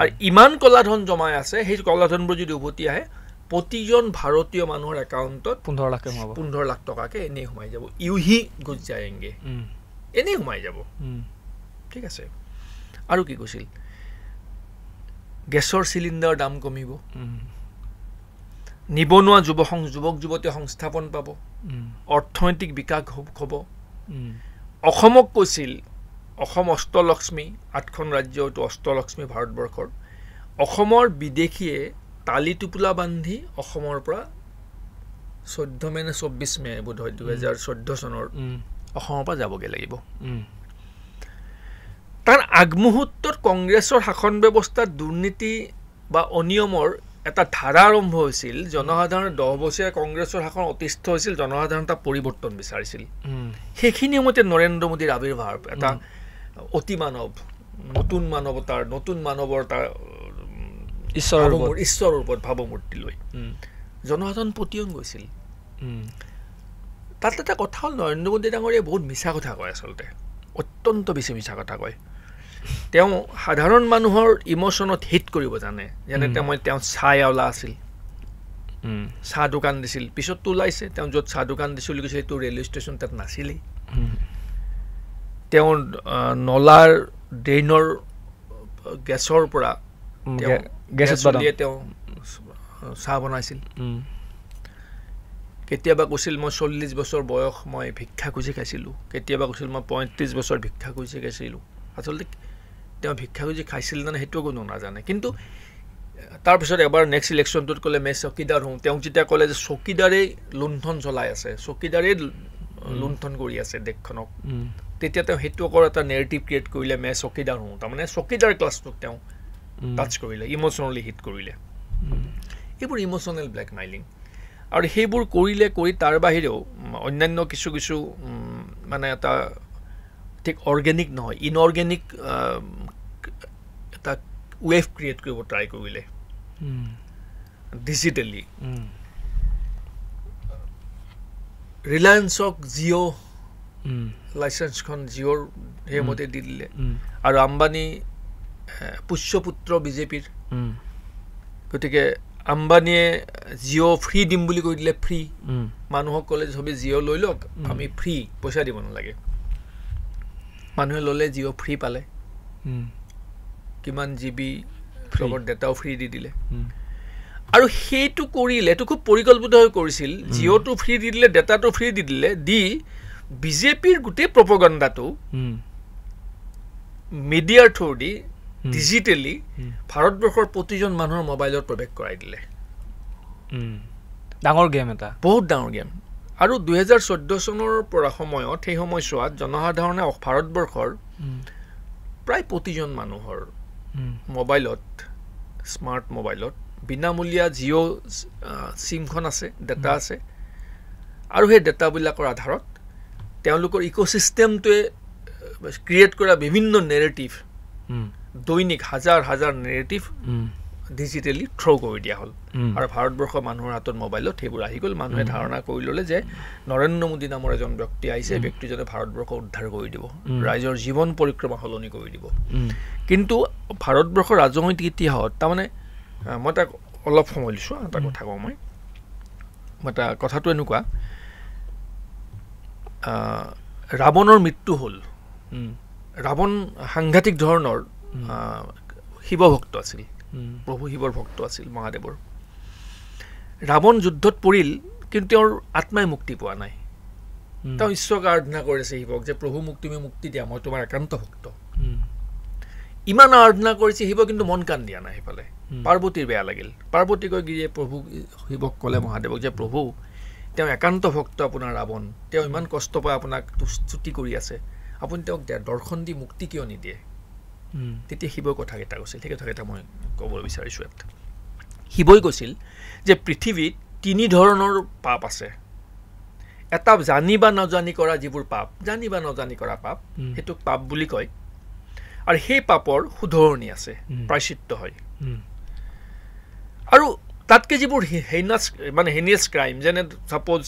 আৰু ইমান কলা ধন জমাই আছে সেই কলা ধনবোৰ যদি উভতি আহে প্ৰতিজন ভাৰতীয় মানুহৰ একাউণ্টত পোন্ধৰ লাখ পোন্ধৰ লাখ টকাকে এনেই সোমাই যাব ইউহি গুজ্জায়েংগে এনেই সোমাই যাব ঠিক আছে আৰু কি কৈছিল গেছৰ চিলিণ্ডাৰ দাম কমিব নিবনুৱা যুৱ সং যুৱক যুৱতী সংস্থাপন পাব অৰ্থনৈতিক বিকাশ হ'ব অসমক কৈছিল অসম অষ্টলক্ষ্মী আঠখন ৰাজ্য এইটো অষ্টলক্ষ্মী ভাৰতবৰ্ষৰ অসমৰ বিদেশীয়ে তালি টোপোলা বান্ধি অসমৰ পৰা চৈধ্য মে নে চৌব্বিছ মে বোধ হয় দুহেজাৰ চৈধ্য চনৰ অসমৰ পৰা যাবগৈ লাগিব কাৰণ আগমুহূৰ্তত কংগ্ৰেছৰ শাসন ব্যৱস্থাত দুৰ্নীতি বা অনিয়মৰ এটা ধাৰা আৰম্ভ হৈছিল জনসাধাৰণে দহ বছৰীয়া কংগ্ৰেছৰ শাসন অতিষ্ঠ হৈছিল জনসাধাৰণ এটা পৰিৱৰ্তন বিচাৰিছিল সেইখিনি সময়তে নৰেন্দ্ৰ মোদীৰ আৱিৰ্ভাৱ এটা অতি মানৱ নতুন মানৱতাৰ নতুন মানৱৰ তাৰ ঈশ্বৰৰ ঈশ্বৰৰ ওপৰত ভাৱমূৰ্তি লৈ জনসাধাৰণ পতিয়ন গৈছিল তাত এটা কথা হ'ল নৰেন্দ্ৰ মোদী ডাঙৰীয়াই বহুত মিছা কথা কয় আচলতে অত্যন্ত বেছি মিছা কথা কয় তেওঁ সাধাৰণ মানুহৰ ইম'শ্যনত হিট কৰিব জানে যেনে তেওঁ মই তেওঁ চাই অলা আছিল চাহ দোকান দিছিল পিছততো ওলাইছে তেওঁ য'ত চাহ দোকান দিছিল বুলি কৈছিল এইটো ৰেলৱে ষ্টেচন তাত নাছিলেই তেওঁ নলাৰ ড্ৰেইনৰ গেছৰ পৰা তেওঁ চাহ বনাইছিল কেতিয়াবা কৈছিল মই চল্লিছ বছৰ বয়স মই ভিক্ষা খুজি খাইছিলোঁ কেতিয়াবা কৈছিল মই পঁয়ত্ৰিছ বছৰ ভিক্ষা খুজি খাইছিলোঁ আচলতে তেওঁ ভিক্ষাগু যে খাইছিল নে সেইটোও কোনো নাজানে কিন্তু তাৰপিছত এবাৰ নেক্সট ইলেকশ্যনটোত ক'লে মে চকীদাৰ হওঁ তেওঁক যেতিয়া ক'লে যে চকীদাৰেই লুণ্ঠন চলাই আছে চকীদাৰেই লুণ্ঠন কৰি আছে দেশখনক তেতিয়া তেওঁ সেইটো আকৌ এটা নেৰেটিভ ক্ৰিয়েট কৰিলে মে চকীদাৰ হওঁ তাৰমানে চকীদাৰ ক্লাছটোক তেওঁ টাচ কৰিলে ইম'চনেলি হিট কৰিলে এইবোৰ ইম'চনেল ব্লেকমাইলিং আৰু সেইবোৰ কৰিলে কৰি তাৰ বাহিৰেও অন্যান্য কিছু কিছু মানে এটা ঠিক অৰ্গেনিক নহয় ইনঅৰ্গেনিক ৱেভ ক্ৰিয়েট কৰিব ট্ৰাই কৰিলে ডিজিটেলি ৰিলায়েঞ্চক জিঅ' লাইচেঞ্চখন জিঅ'ৰ সেইমতে দি দিলে আৰু আম্বানী পুষ্যপুত্ৰ বিজেপিৰ গতিকে আম্বানীয়ে জিঅ' ফ্ৰী দিম বুলি কৈ দিলে ফ্ৰী hmm. মানুহক ক'লে চবেই জিঅ' লৈ লওক hmm. আমি ফ্ৰী পইচা দিব নালাগে মানুহে ল'লে জিঅ' ফ্ৰী পালে hmm. কিমান জিবি লগত ডেটাও ফ্ৰী দি দিলে আৰু সেইটো কৰিলে এইটো খুব পৰিকল্পিত হৈ কৰিছিল জিঅ'টো ফ্ৰী দি দিলে ডেটাটো ফ্ৰী দি দিলে দি বিজেপিৰ গোটেই প্ৰপগণ্ডাটো মিডিয়াৰ থ্ৰু দি ডিজিটেলি ভাৰতবৰ্ষৰ প্ৰতিজন মানুহৰ মোবাইলত প্ৰৱেশ কৰাই দিলে ডাঙৰ গেম এটা বহুত ডাঙৰ গেম আৰু দুহেজাৰ চৈধ্য চনৰ পৰা সময়ত সেই সময়ছোৱাত জনসাধাৰণে ভাৰতবৰ্ষৰ প্ৰায় প্ৰতিজন মানুহৰ মোবাইলত স্মাৰ্ট মোবাইলত বিনামূলীয়া জিঅ' চিমখন আছে ডেটা আছে আৰু সেই ডেটাবিলাকৰ আধাৰত তেওঁলোকৰ ইক' চিষ্টেমটোৱে ক্ৰিয়েট কৰা বিভিন্ন নেৰেটিভ দৈনিক হাজাৰ হাজাৰ নেৰেটিভ ডিজিটেলি থ্ৰ' কৰি দিয়া হ'ল আৰু ভাৰতবৰ্ষৰ মানুহৰ হাতত মোবাইলত সেইবোৰ আহি গ'ল মানুহে ধাৰণা কৰি ল'লে যে নৰেন্দ্ৰ মোদী নামৰ এজন ব্যক্তি আহিছে ব্যক্তিজনে ভাৰতবৰ্ষ উদ্ধাৰ কৰি দিব ৰাইজৰ জীৱন পৰিক্ৰমা সলনি কৰি দিব কিন্তু ভাৰতবৰ্ষৰ ৰাজনৈতিক ইতিহাসত তাৰমানে মই তাক অলপ সময় লৈছোঁ এটা কথা কওঁ মই এটা কথাটো এনেকুৱা ৰাৱণৰ মৃত্যু হ'ল ৰাৱণ সাংঘাতিক ধৰণৰ শিৱভক্ত আছিল প্ৰভু শিৱৰ ভক্ত আছিল মহাদেৱৰ ৰাৱণ যুদ্ধত পৰিল কিন্তু তেওঁৰ আত্মাই মুক্তি পোৱা নাই তেওঁ ঈশ্বৰক আৰাধনা কৰিছে শিৱক যে প্ৰভু মোক তুমি মুক্তি দিয়া মই তোমাৰ একান্ত ভক্ত ইমান আৰাধনা কৰিছে শিৱ কিন্তু মন কাণ দিয়া নাই সেইফালে পাৰ্বতীৰ বেয়া লাগিল পাৰ্বতীকৈ গিৰিয়ে প্ৰভু শিৱক ক'লে মহাদেৱক যে প্ৰভু তেওঁ একান্ত ভক্ত আপোনাৰ ৰাৱণ তেওঁ ইমান কষ্ট পাই আপোনাক তুষ্টুতি কৰি আছে আপুনি তেওঁক দৰ্শন দি মুক্তি কিয় নিদিয়ে তেতিয়া শিৱই কথাকেইটা কৈছিল সেই কথাকেইটা মই ক'ব বিচাৰিছোঁ ইয়াত শিৱই কৈছিল যে পৃথিৱীত তিনি ধৰণৰ পাপ আছে এটা জানি বা নজানি কৰা যিবোৰ পাপ জানি বা নজানি কৰা পাপ সেইটোক পাপ বুলি কয় আৰু সেই পাপৰ শুধৰণি আছে প্ৰাচিত্ব হয় আৰু তাতকৈ যিবোৰ হেইনাচ মানে হেইনিয়াছ ক্ৰাইম যেনে চাপ'জ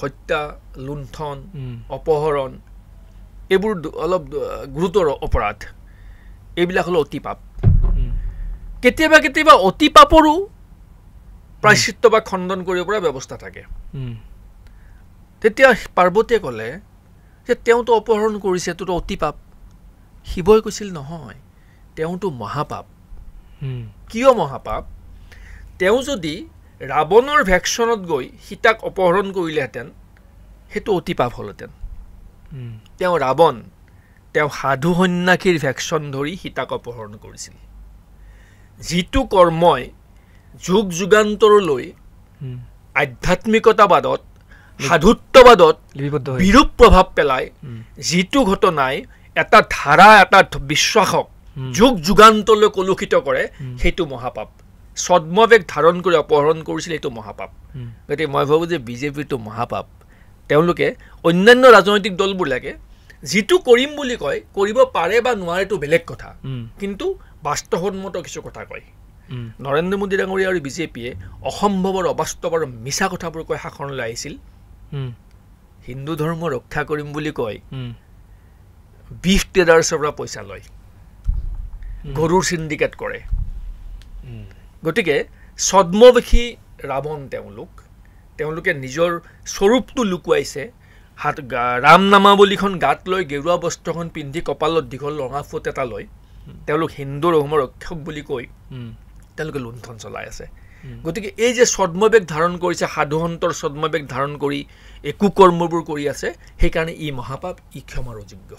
হত্যা লুণ্ঠন অপহৰণ এইবোৰ অলপ গুৰুতৰ অপৰাধ এইবিলাক হ'ল অতিপাপ কেতিয়াবা কেতিয়াবা অতিপাপৰো প্ৰাশ্চিত্য বা খণ্ডন কৰিব পৰা ব্যৱস্থা থাকে তেতিয়া পাৰ্বতীয়ে ক'লে যে তেওঁতো অপহৰণ কৰিছে এইটোতো অতিপাপ শিৱই কৈছিল নহয় তেওঁতো মহাপাপ কিয় মহাপাপ তেওঁ যদি ৰাৱণৰ ভেকশ্যনত গৈ সীতাক অপহৰণ কৰিলেহেঁতেন সেইটো অতিপাপ হ'লহেঁতেন তেওঁ ৰাৱণ তেওঁ সাধু সন্যাসীৰ ভেকশ্যন ধৰি সীতাক অপহৰণ কৰিছিল যিটো কৰ্মই যুগ যুগান্তৰলৈ আধ্যাত্মিকতাবাদত সাধুত্ববাদত বিৰূপ প্ৰভাৱ পেলাই যিটো ঘটনাই এটা ধাৰা এটা বিশ্বাসক যুগ যুগান্তলৈ কলুষিত কৰে সেইটো মহাপাপ ছদ্মবেগ ধাৰণ কৰি অপহৰণ কৰিছিল এইটো মহাপাপ গতিকে মই ভাবোঁ যে বিজেপিৰটো মহাপাপ তেওঁলোকে অন্যান্য ৰাজনৈতিক দলবিলাকে যিটো কৰিম বুলি কয় কৰিব পাৰে বা নোৱাৰেতো বেলেগ কথা কিন্তু বাস্তৱসন্মত কিছু কথা কয় নৰেন্দ্ৰ মোদী ডাঙৰীয়া আৰু বিজেপিয়ে অসম্ভৱৰ অবাস্তৱ আৰু মিছা কথাবোৰ কৈ শাসনলৈ আহিছিল হিন্দু ধৰ্ম ৰক্ষা কৰিম বুলি কয় বিফ ট্ৰেডাৰ্ছৰ পৰা পইচা লয় গৰুৰ চিণ্ডিকেট কৰে গতিকে ছদ্মবেশী ৰাৱণ তেওঁলোক তেওঁলোকে নিজৰ স্বৰূপটো লুকুৱাইছে হাত ৰামনামা বুলিখন গাত লৈ গেৰুৱা বস্ত্ৰখন পিন্ধি কপালত দীঘল ৰঙা ফুট এটা লৈ তেওঁলোক হিন্দু ৰহমৰ ৰক্ষক বুলি কৈ তেওঁলোকে লুণ্ঠন চলাই আছে গতিকে এই যে ছদ্মবেগ ধাৰণ কৰিছে সাধুসন্তৰ ছদ্মবেগ ধাৰণ কৰি একো কৰ্মবোৰ কৰি আছে সেইকাৰণে ই মহাপাপ ই ক্ষমাৰ অযোগ্য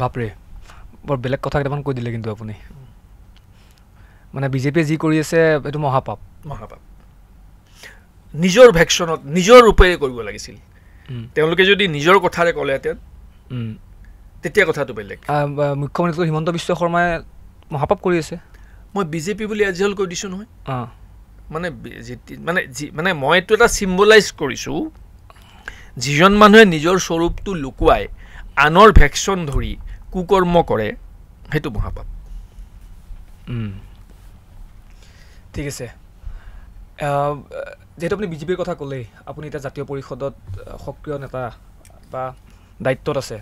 বাপৰে বৰ বেলেগ কথা কেইটামান কৈ দিলে কিন্তু আপুনি মানে বিজেপিয়ে যি কৰি আছে এইটো মহাপাপ মহাপাপ নিজৰ ভেকশ্যনত নিজৰ ৰূপেৰে কৰিব লাগিছিল তেওঁলোকে যদি নিজৰ কথাৰে ক'লেহেঁতেন তেতিয়া কথাটো বেলেগ মুখ্যমন্ত্ৰী হিমন্ত বিশ্ব শৰ্মাই মহাপাপ কৰি আছে মই বিজেপি বুলি আজি হ'ল কৈ দিছোঁ নহয় মানে মানে যি মানে মই এইটো এটা চিম্বলাইজ কৰিছোঁ যিজন মানুহে নিজৰ স্বৰূপটো লুকুৱাই আনৰ ভেকশ্যন ধৰি কুকৰ্ম কৰে সেইটো মহাপাপ ঠিক আছে যিহেতু আপুনি বিজেপিৰ কথা ক'লেই আপুনি এতিয়া জাতীয় পৰিষদত সক্ৰিয় নেতা বা দায়িত্বত আছে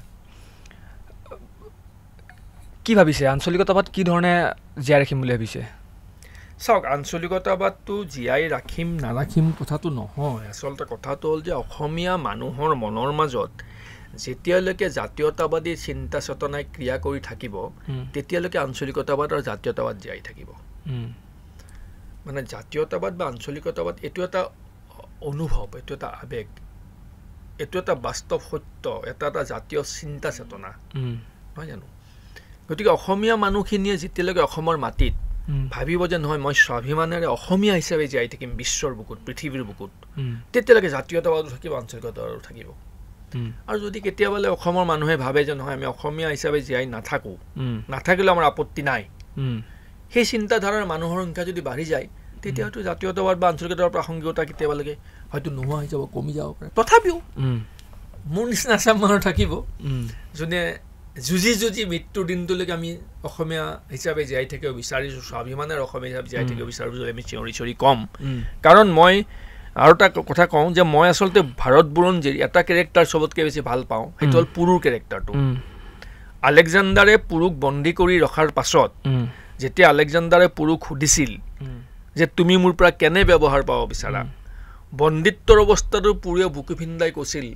কি ভাবিছে আঞ্চলিকতাবাদ কি ধৰণে জীয়াই ৰাখিম বুলি ভাবিছে চাওক আঞ্চলিকতাবাদটো জীয়াই ৰাখিম নাৰাখিম কথাটো নহয় আচলতে কথাটো হ'ল যে অসমীয়া মানুহৰ মনৰ মাজত যেতিয়ালৈকে জাতীয়তাবাদী চিন্তা চেতনাই ক্ৰিয়া কৰি থাকিব তেতিয়ালৈকে আঞ্চলিকতাবাদ আৰু জাতীয়তাবাদ জীয়াই থাকিব মানে জাতীয়তাবাদ বা আঞ্চলিকতাবাদ এইটো এটা অনুভৱ এইটো এটা আৱেগ এইটো এটা বাস্তৱ সত্য এটা এটা জাতীয় চিন্তা চেতনা নহয় জানো গতিকে অসমীয়া মানুহখিনিয়ে যেতিয়ালৈকে অসমৰ মাটিত ভাবিব যে নহয় মই স্বাভিমানেৰে অসমীয়া হিচাপে জীয়াই থাকিম বিশ্বৰ বুকুত পৃথিৱীৰ বুকুত তেতিয়ালৈকে জাতীয়তাবাদো থাকিব আঞ্চলিকতাবাদো থাকিব আৰু যদি কেতিয়াবা অসমৰ মানুহে ভাবে যে নহয় আমি অসমীয়া হিচাপে জীয়াই নাথাকোঁ নাথাকিলেও আমাৰ আপত্তি নাই সেই চিন্তাধাৰাৰ মানুহৰ সংখ্যা যদি বাঢ়ি যায় তেতিয়াওতো জাতীয়তাবাদ বা আঞ্চলিকতাৰ প্ৰাসংগিকতা কেতিয়াবালৈকে হয়তো নোহোৱা হৈ যাব কমি যাব পাৰে তথাপিও মোৰ নিচিনা আছাম মানুহ থাকিব যোনে যুঁজি যুঁজি মৃত্যুৰ দিনটোলৈকে আমি অসমীয়া হিচাপে জীয়াই থাকিব বিচাৰিছোঁ স্বাভিমানৰ অসমীয়া হিচাপে জীয়াই থাকিব বিচাৰোঁ যদি আমি চিঞৰি চিঞৰি কম কাৰণ মই আৰু এটা কথা কওঁ যে মই আচলতে ভাৰত বুৰঞ্জীৰ এটা কেৰেক্টাৰ চবতকৈ বেছি ভাল পাওঁ সেইটো হ'ল পুৰুৰ কেৰেক্টাৰটো আলেকজেণ্ডাৰে পুৰুষ বন্দী কৰি ৰখাৰ পাছত যেতিয়া আলেকজাণ্ডাৰে পুৰুষ সুধিছিল যে তুমি মোৰ পৰা কেনে ব্যৱহাৰ পাব বিচাৰা বন্দিত্বৰ অৱস্থাটো পুৰীয়ে বুকুভিন্দাই কৈছিল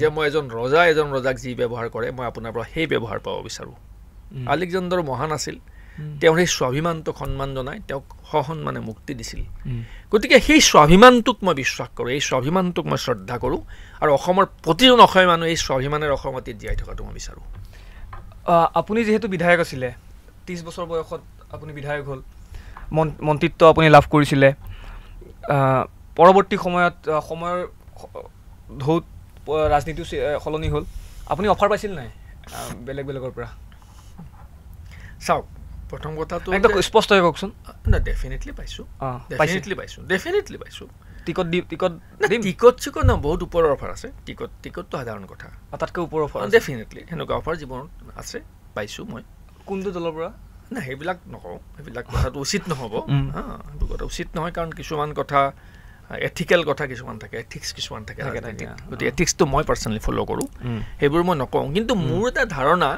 যে মই এজন ৰজা এজন ৰজাক যি ব্যৱহাৰ কৰে মই আপোনাৰ পৰা সেই ব্যৱহাৰ পাব বিচাৰোঁ আলেকজেণ্ডাৰ মহান আছিল তেওঁৰ সেই স্বাভিমানটোক সন্মান জনাই তেওঁক সসন্মানে মুক্তি দিছিল গতিকে সেই স্বাভিমানটোক মই বিশ্বাস কৰোঁ এই স্বাভিমানটোক মই শ্ৰদ্ধা কৰোঁ আৰু অসমৰ প্ৰতিজন অসমীয়া মানুহ এই স্বাভিমানেৰে অসমত জীয়াই থকাটো মই বিচাৰোঁ আপুনি যিহেতু বিধায়ক আছিলে ত্ৰিছ বছৰ বয়সত আপুনি বিধায়ক হ'ল মন্ত্ৰিত্ব আপুনি লাভ কৰিছিলে পৰৱৰ্তী সময়ত সময়ৰ ঢৌত ৰাজনীতিও সলনি হ'ল আপুনি অফাৰ পাইছিল নাই বেলেগ বেলেগৰ পৰা চাওক প্ৰথম কথাটো একদম স্পষ্ট হৈ কওকচোন ডেফিনেটলি পাইছোঁ ডেফিনেটলি পাইছোঁ ডেফিনেটলি পাইছোঁ টিকট দি টিকট দিম টিকট চিকট ন বহুত ওপৰৰ অফাৰ আছে টিকট টিকটটো সাধাৰণ কথা আটাইতকৈ ওপৰৰ অফাৰ ডেফিনেটলি সেনেকুৱা অফাৰ জীৱনত আছে পাইছোঁ মই কোনটো দলৰ পৰা নাই সেইবিলাক নকওঁ সেইবিলাক কথাটো উচিত নহ'ব সেইটো কথা উচিত নহয় কাৰণ কিছুমান কথা এথিকেল কথা কিছুমান থাকে এথিক্স কিছুমান থাকে গতিকে এথিক্সটো মই পাৰ্চনেলি ফ'ল' কৰোঁ সেইবোৰ মই নকওঁ কিন্তু মোৰ এটা ধাৰণা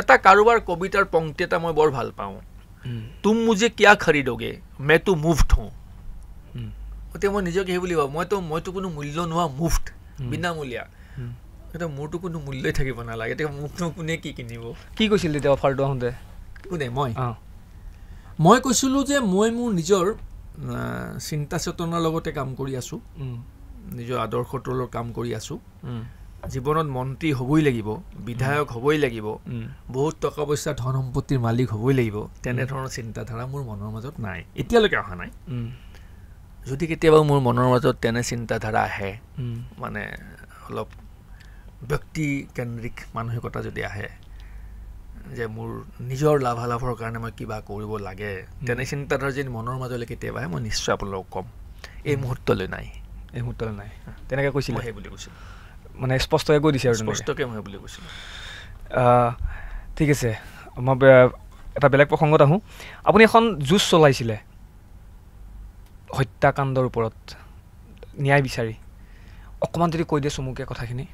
এটা কাৰোবাৰ কবিতাৰ পংক্তি এটা মই বৰ ভাল পাওঁ তুম মোজে কিয়া খাৰি দগে মে টু মুভ থওঁ গতিকে মই নিজকে সেই বুলি ভাবোঁ মইতো মইতো কোনো মূল্য নোহোৱা মুফ্ট বিনামূলীয়া গতিকে মোৰতো কোনো মূল্যই থাকিব নালাগে গতিকে মুফ্টনো কোনে কি কিনিব কি কৈছিল তেতিয়া অফাৰটো আহোঁতে কোনে মই মই কৈছিলোঁ যে মই মোৰ নিজৰ চিন্তা চেতনাৰ লগতে কাম কৰি আছোঁ নিজৰ আদৰ্শ তলত কাম কৰি আছোঁ জীৱনত মন্ত্ৰী হ'বই লাগিব বিধায়ক হ'বই লাগিব বহুত টকা পইচা ধন সম্পত্তিৰ মালিক হ'বই লাগিব তেনেধৰণৰ চিন্তাধাৰা মোৰ মনৰ মাজত নাই এতিয়ালৈকে অহা নাই যদি কেতিয়াবা মোৰ মনৰ মাজত তেনে চিন্তাধাৰা আহে মানে অলপ ব্যক্তিকেন্দ্ৰিক মানসিকতা যদি আহে যে মোৰ নিজৰ লাভালাভৰ কাৰণে মই কিবা কৰিব লাগে তেনে চিন্তাধাৰা যদি মনৰ মাজলৈ কেতিয়াবা মই নিশ্চয় আপোনালোকক ক'ম এই মুহূৰ্তলৈ নাই এই মুহূৰ্তলৈ নাই তেনেকৈ কৈছিলে সেই বুলি কৈছিলোঁ মানে স্পষ্টকৈ কৈ দিছে আৰু স্পষ্টকৈ মই বুলি কৈছিলোঁ ঠিক আছে মই এটা বেলেগ প্ৰসংগত আহোঁ আপুনি এখন যুঁজ চলাইছিলে হত্যাকাণ্ডৰ ওপৰত ন্যায় বিচাৰি অকণমান যদি কৈ দিয়ে চমুকীয়া কথাখিনি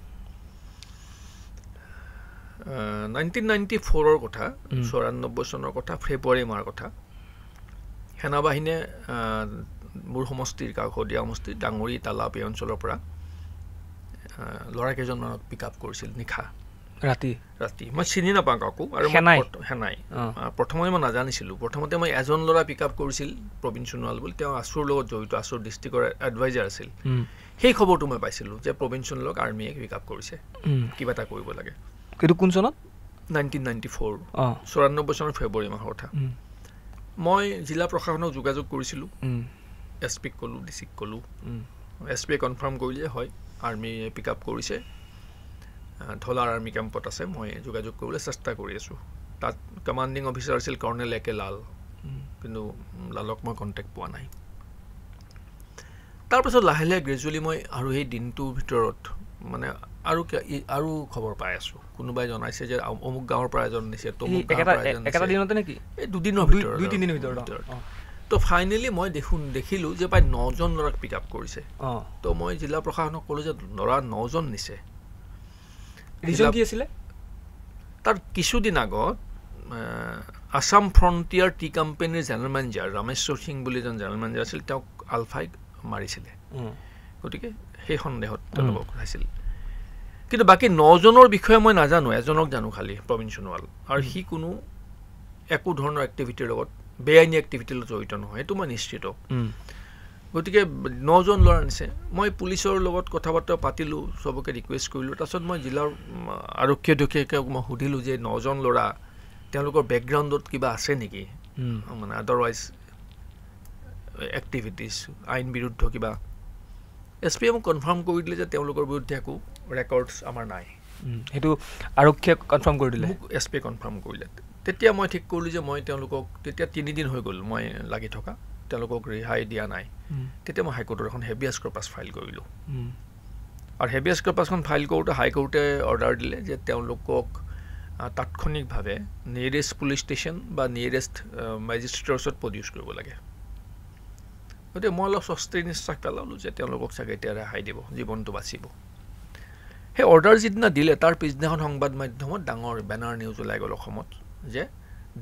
নাইনটিন নাইনটি ফ'ৰৰ কথা চৌৰান্নব্বৈ চনৰ কথা ফেব্ৰুৱাৰী মাহৰ কথা সেনাবাহিনীয়ে মোৰ সমষ্টিৰ কাষদিয়া সমষ্টিৰ ডাঙৰি তালাপ এই অঞ্চলৰ পৰা ল'ৰাকেইজনমানক পিক আপ কৰিছিল নিশা ৰাতি ৰাতি মই চিনি নাপাওঁ কাকো আৰু সেনাই সেনাই প্ৰথমতে মই নাজানিছিলোঁ প্ৰথমতে মই এজন ল'ৰা পিক আপ কৰিছিল প্ৰবীণ সোণোৱাল বুলি তেওঁ আছুৰ লগত জড়িত আছুৰ ডিষ্ট্ৰিক্টৰ এডভাইজাৰ আছিল সেই খবৰটো মই পাইছিলোঁ যে প্ৰবীণ সোণোৱালক আৰ্মীয়ে পিক আপ কৰিছে কিবা এটা কৰিব লাগে এইটো কোন চনত নাইনটিন নাইণ্টি ফ'ৰ চৌৰান্নব্বৈ চনৰ ফেব্ৰুৱাৰী মাহৰ কথা মই জিলা প্ৰশাসনক যোগাযোগ কৰিছিলোঁ এছ পিক ক'লোঁ ডি চিক ক'লোঁ এছ পিয়ে কনফাৰ্ম কৰিলে হয় আৰ্মীয়ে পিক আপ কৰিছে ঢলাৰ আৰ্মি কেম্পত আছে মই যোগাযোগ কৰিবলৈ চেষ্টা কৰি আছোঁ তাত কমাণ্ডিং অফিচাৰ আছিল কৰ্ণেল একে লাল কিন্তু লালক মই কণ্টেক্ট পোৱা নাই তাৰপিছত লাহে লাহে গ্ৰেজুৱেলি মই আৰু সেই দিনটোৰ ভিতৰত মানে আৰু আৰু খবৰ পাই আছো কোনোবাই জনাইছে যে অমুক গাঁৱৰ পৰা এজন নিছে তো ফাইনেলি মই দেখোন দেখিলোঁ যে প্ৰায় নজন ল'ৰাক পিক আপ কৰিছে তো মই জিলা প্ৰশাসনক ক'লোঁ যে ল'ৰা নজন নিছে তাৰ কিছুদিন আগত আছাম ফ্ৰণ্টিয়াৰ টি কোম্পেনীৰ জেনেৰেল মেনেজাৰ ৰামেশ্বৰ সিং বুলি এজন জেনেৰেল মেনেজাৰ আছিল তেওঁক আলফাই মাৰিছিলে গতিকে সেই সন্দেহত তেওঁলোকক উঠাইছিল কিন্তু বাকী নজনৰ বিষয়ে মই নাজানো এজনক জানো খালি প্ৰবীণ সোণোৱাল আৰু সি কোনো একো ধৰণৰ এক্টিভিটিৰ লগত বেআইনী এক্টিভিটিৰ লগত জড়িত নহয় সেইটো মই নিশ্চিত গতিকে নজন ল'ৰা আনিছে মই পুলিচৰ লগত কথা বাৰ্তা পাতিলোঁ চবকে ৰিকুৱেষ্ট কৰিলোঁ তাৰপিছত মই জিলাৰ আৰক্ষী অধীক্ষকক মই সুধিলোঁ যে নজন ল'ৰা তেওঁলোকৰ বেকগ্ৰাউণ্ডত কিবা আছে নেকি মানে আদাৰৱাইজ এক্টিভিটিছ আইন বিৰুদ্ধ কিবা এছ পি এ মোক কনফাৰ্ম কৰি দিলে যে তেওঁলোকৰ বিৰুদ্ধে একো ৰেকৰ্ডছ আমাৰ নাই সেইটো আৰক্ষীয়ে কনফাৰ্ম কৰি দিলে এছ পিয়ে কনফাৰ্ম কৰিলে তেতিয়া মই ঠিক কৰিলোঁ যে মই তেওঁলোকক তেতিয়া তিনিদিন হৈ গ'ল মই লাগি থকা তেওঁলোকক ৰেহাই দিয়া নাই তেতিয়া মই হাইকোৰ্টৰ এখন হেবিয়াছ কৰ্পাছ ফাইল কৰিলোঁ আৰু হেবিয়াছ কৰ্পাছখন ফাইল কৰোঁতে হাইকোৰ্টে অৰ্ডাৰ দিলে যে তেওঁলোকক তাৎক্ষণিকভাৱে নিয়েৰেষ্ট পুলিচ ষ্টেচন বা নিয়েৰেষ্ট মেজিষ্ট্ৰেটৰ ওচৰত প্ৰডিউচ কৰিব লাগে গতিকে মই অলপ স্বস্তিৰ নিশ্বাস পেলালোঁ যে তেওঁলোকক চাগে এতিয়া ৰেহাই দিব জীৱনটো বাচিব সেই অৰ্ডাৰ যিদিনা দিলে তাৰ পিছদিনাখন সংবাদ মাধ্যমত ডাঙৰ বেনাৰ নিউজ ওলাই গ'ল অসমত যে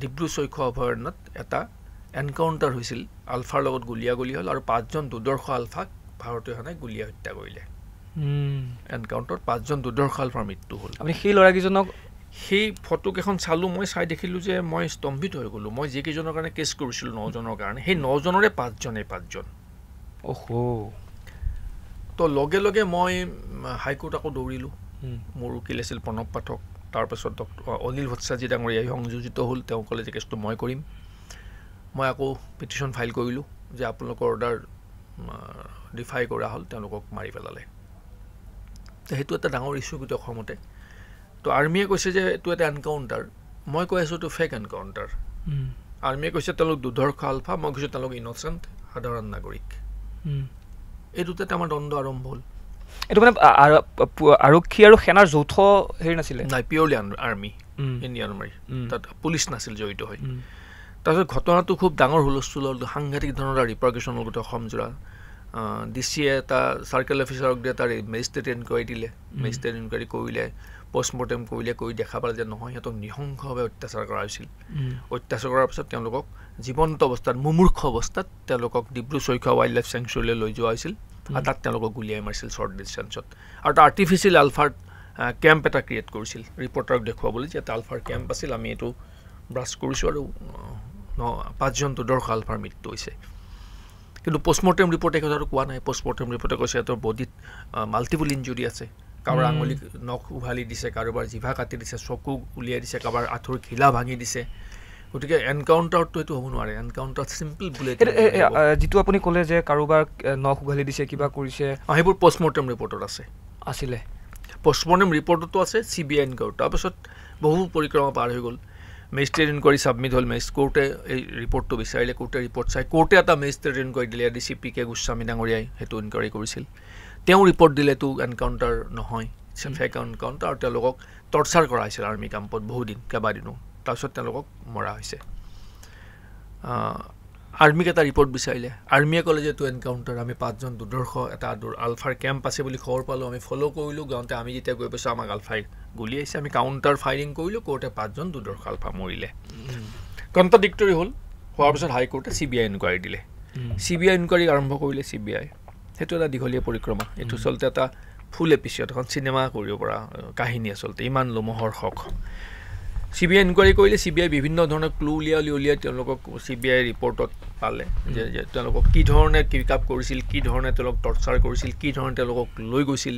ডিব্ৰু চৈখ অভয়াৰণ্যত এটা এনকাউণ্টাৰ হৈছিল আলফাৰ লগত গুলীয়া গুলি হ'ল আৰু পাঁচজন দুদৰ্শ আলফাক ভাৰতীয় সেনাই গুলীয়া হত্যা কৰিলে এনকাউণ্টাৰত পাঁচজন দুদৰ্শ আলফাৰ মৃত্যু হ'ল আমি সেই ল'ৰাকেইজনক সেই ফটোকেইখন চালোঁ মই চাই দেখিলোঁ যে মই স্তম্ভিত হৈ গ'লোঁ মই যিকেইজনৰ কাৰণে কেছ কৰিছিলোঁ নজনৰ কাৰণে সেই নজনৰে পাঁচজনেই পাঁচজন অহ' তো লগে লগে মই হাইকোৰ্ট আকৌ দৌৰিলোঁ মোৰ উকিল আছিল প্ৰণৱ পাঠক তাৰপাছত ডক্টৰ অনিল ভট্টাচাৰ্যী ডাঙৰীয়া সংযোজিত হ'ল তেওঁ ক'লে যে কেছটো মই কৰিম মই আকৌ পিটিশ্যন ফাইল কৰিলোঁ যে আপোনালোকৰ অৰ্ডাৰ ডিফাই কৰা হ'ল তেওঁলোকক মাৰি পেলালে তো সেইটো এটা ডাঙৰ ইছ্যু গোটেই অসমতে তো আৰ্মীয়ে কৈছে যে এইটো এটা এনকাউণ্টাৰ মই কৈ আছোঁ এইটো ফেক এনকাউণ্টাৰ আৰ্মীয়ে কৈছে তেওঁলোক দুৰ্ধৰ্ষ আলফা মই কৈছোঁ তেওঁলোক ইন'চেণ্ট সাধাৰণ নাগৰিক এইটোতে আমাৰ দ্বন্দ্ব আৰম্ভ হ'ল এইটো মানে আৰক্ষী আৰু সেনাৰ যৌথ হেৰি নাছিলে নাই পিয়ৰলি আৰ্মি ইণ্ডিয়ান আৰ্মি তাত পুলিচ নাছিল জড়িত হৈ তাৰপিছত ঘটনাটো খুব ডাঙৰ হুলস্থুলৰ সাংঘাতিক ধৰণৰ ৰিপাৰকেশ্যন হ'ল গোটেই অসমযোৰা ডি চি এটা চাৰ্কেল অফিচাৰক দিয়ে তাৰ মেজিষ্ট্ৰেট এনকুৱাৰী দিলে মেজিষ্ট্ৰেট এনকুৱাৰী কৰিলে পষ্টমৰ্টেম কৰিলে কৰি দেখা পালে যে নহয় সিহঁতক নিশংসভাৱে অত্যাচাৰ কৰা হৈছিল অত্যাচাৰ কৰাৰ পিছত তেওঁলোকক জীৱন্ত অৱস্থাত মুমূৰ্খ অৱস্থাত তেওঁলোকক ডিব্ৰু চৈখোৱা ৱাইল্ড লাইফ চেংচুৰীলৈ লৈ যোৱা হৈছিল আৰু তাত তেওঁলোকক গুলিয়াই মাৰিছিল শ্বৰ্ট ডিষ্টেঞ্চত আৰু তাত আৰ্টিফিচিয়েল আলফাৰ কেম্প এটা ক্ৰিয়েট কৰিছিল ৰিপৰ্টাৰক দেখুৱাবলৈ যে এটা আলফাৰ কেম্প আছিল আমি এইটো ব্ৰাছ কৰিছোঁ আৰু ন পাঁচজনটো দৰ্শক আলফাৰ মৃত্যু হৈছে কিন্তু পষ্টমৰ্টেম ৰিপৰ্টে কথাটো কোৱা নাই পষ্টমৰ্টেম ৰিপৰ্টে কৈছে সিহঁতৰ বডিত মাল্টিপুল ইঞ্জুৰি আছে কাৰোবাৰ আঙুলি নখ উভালি দিছে কাৰোবাৰ জিভা কাটি দিছে চকু উলিয়াই দিছে কাৰোবাৰ আঁঠুৰ ঘিলা ভাঙি দিছে গতিকে এনকাউণ্টাৰটো এইটো হ'ব নোৱাৰে এনকাউণ্টাৰ চিম্পল বুলেট যিটো আপুনি ক'লে যে কাৰোবাৰ নখ উঘালি দিছে কিবা কৰিছে অঁ সেইবোৰ পষ্টমৰ্টেম ৰিপৰ্টত আছে আছিলে পষ্টমৰ্টম ৰিপৰ্টতো আছে চি বি আই এনকাউণ্টাৰ তাৰপাছত বহু পৰিক্ৰমা পাৰ হৈ গ'ল মেজিষ্ট্ৰেট ইনকুৱাৰী ছাবমিট হ'ল মেজ কোৰ্টে এই ৰিপৰ্টটো বিচাৰিলে কোৰ্টে ৰিপৰ্ট চাই কোৰ্টে এটা মেজিষ্ট্ৰেট ইনকোৱাৰী দিলে D C P K Goswami ডাঙৰীয়াই সেইটো ইনকুৱাৰী কৰিছিল তেওঁ ৰিপৰ্ট দিলেতো এনকাউণ্টাৰ নহয় ফেক এনকাউণ্টাৰ আৰু তেওঁলোকক টৰ্চাৰ কৰা হৈছিল আৰ্মি কেম্পত বহুদিন কেইবাদিনো তাৰপিছত তেওঁলোকক মৰা হৈছে আৰ্মীক এটা ৰিপৰ্ট বিচাৰিলে আৰ্মীয়ে ক'লে যে টু এনকাউণ্টাৰ আমি পাঁচজন দুৰ্দৰ্শ এটা দূৰ আলফাৰ কেম্প আছে বুলি খবৰ পালোঁ আমি ফ'ল' কৰিলোঁ গাঁৱতে আমি যেতিয়া গৈ পাইছোঁ আমাক আলফাই গুলি আহিছে আমি কাউণ্টাৰ ফায়াৰিং কৰিলোঁ কৰ্টে পাঁচজন দুৰ্দৰ্শ আলফা মৰিলে কণ্ট্ৰাডিক্টৰী হ'ল হোৱাৰ পিছত হাইকোৰ্টে চি বি আই ইনকোৱাৰী দিলে চি বি আই ইনকোৱাৰী আৰম্ভ কৰিলে চি বি আই সেইটো এটা দীঘলীয়া পৰিক্ৰমা এইটো আচলতে এটা ফুল এপিচিয়ড এখন চিনেমা কৰিব পৰা কাহিনী আচলতে ইমান লোমহৰ হওক চি বি আই এনকুৱাৰী কৰিলে চি বি আই বিভিন্ন ধৰণৰ ক্লু উলিয়াই উলিয়াই উলিয়াই তেওঁলোকক চি বি আই ৰিপৰ্টত পালে যে তেওঁলোকক কি ধৰণে পিক আপ কৰিছিল কি ধৰণে তেওঁলোকক টৰ্চাৰ কৰিছিল কি ধৰণে তেওঁলোকক লৈ গৈছিল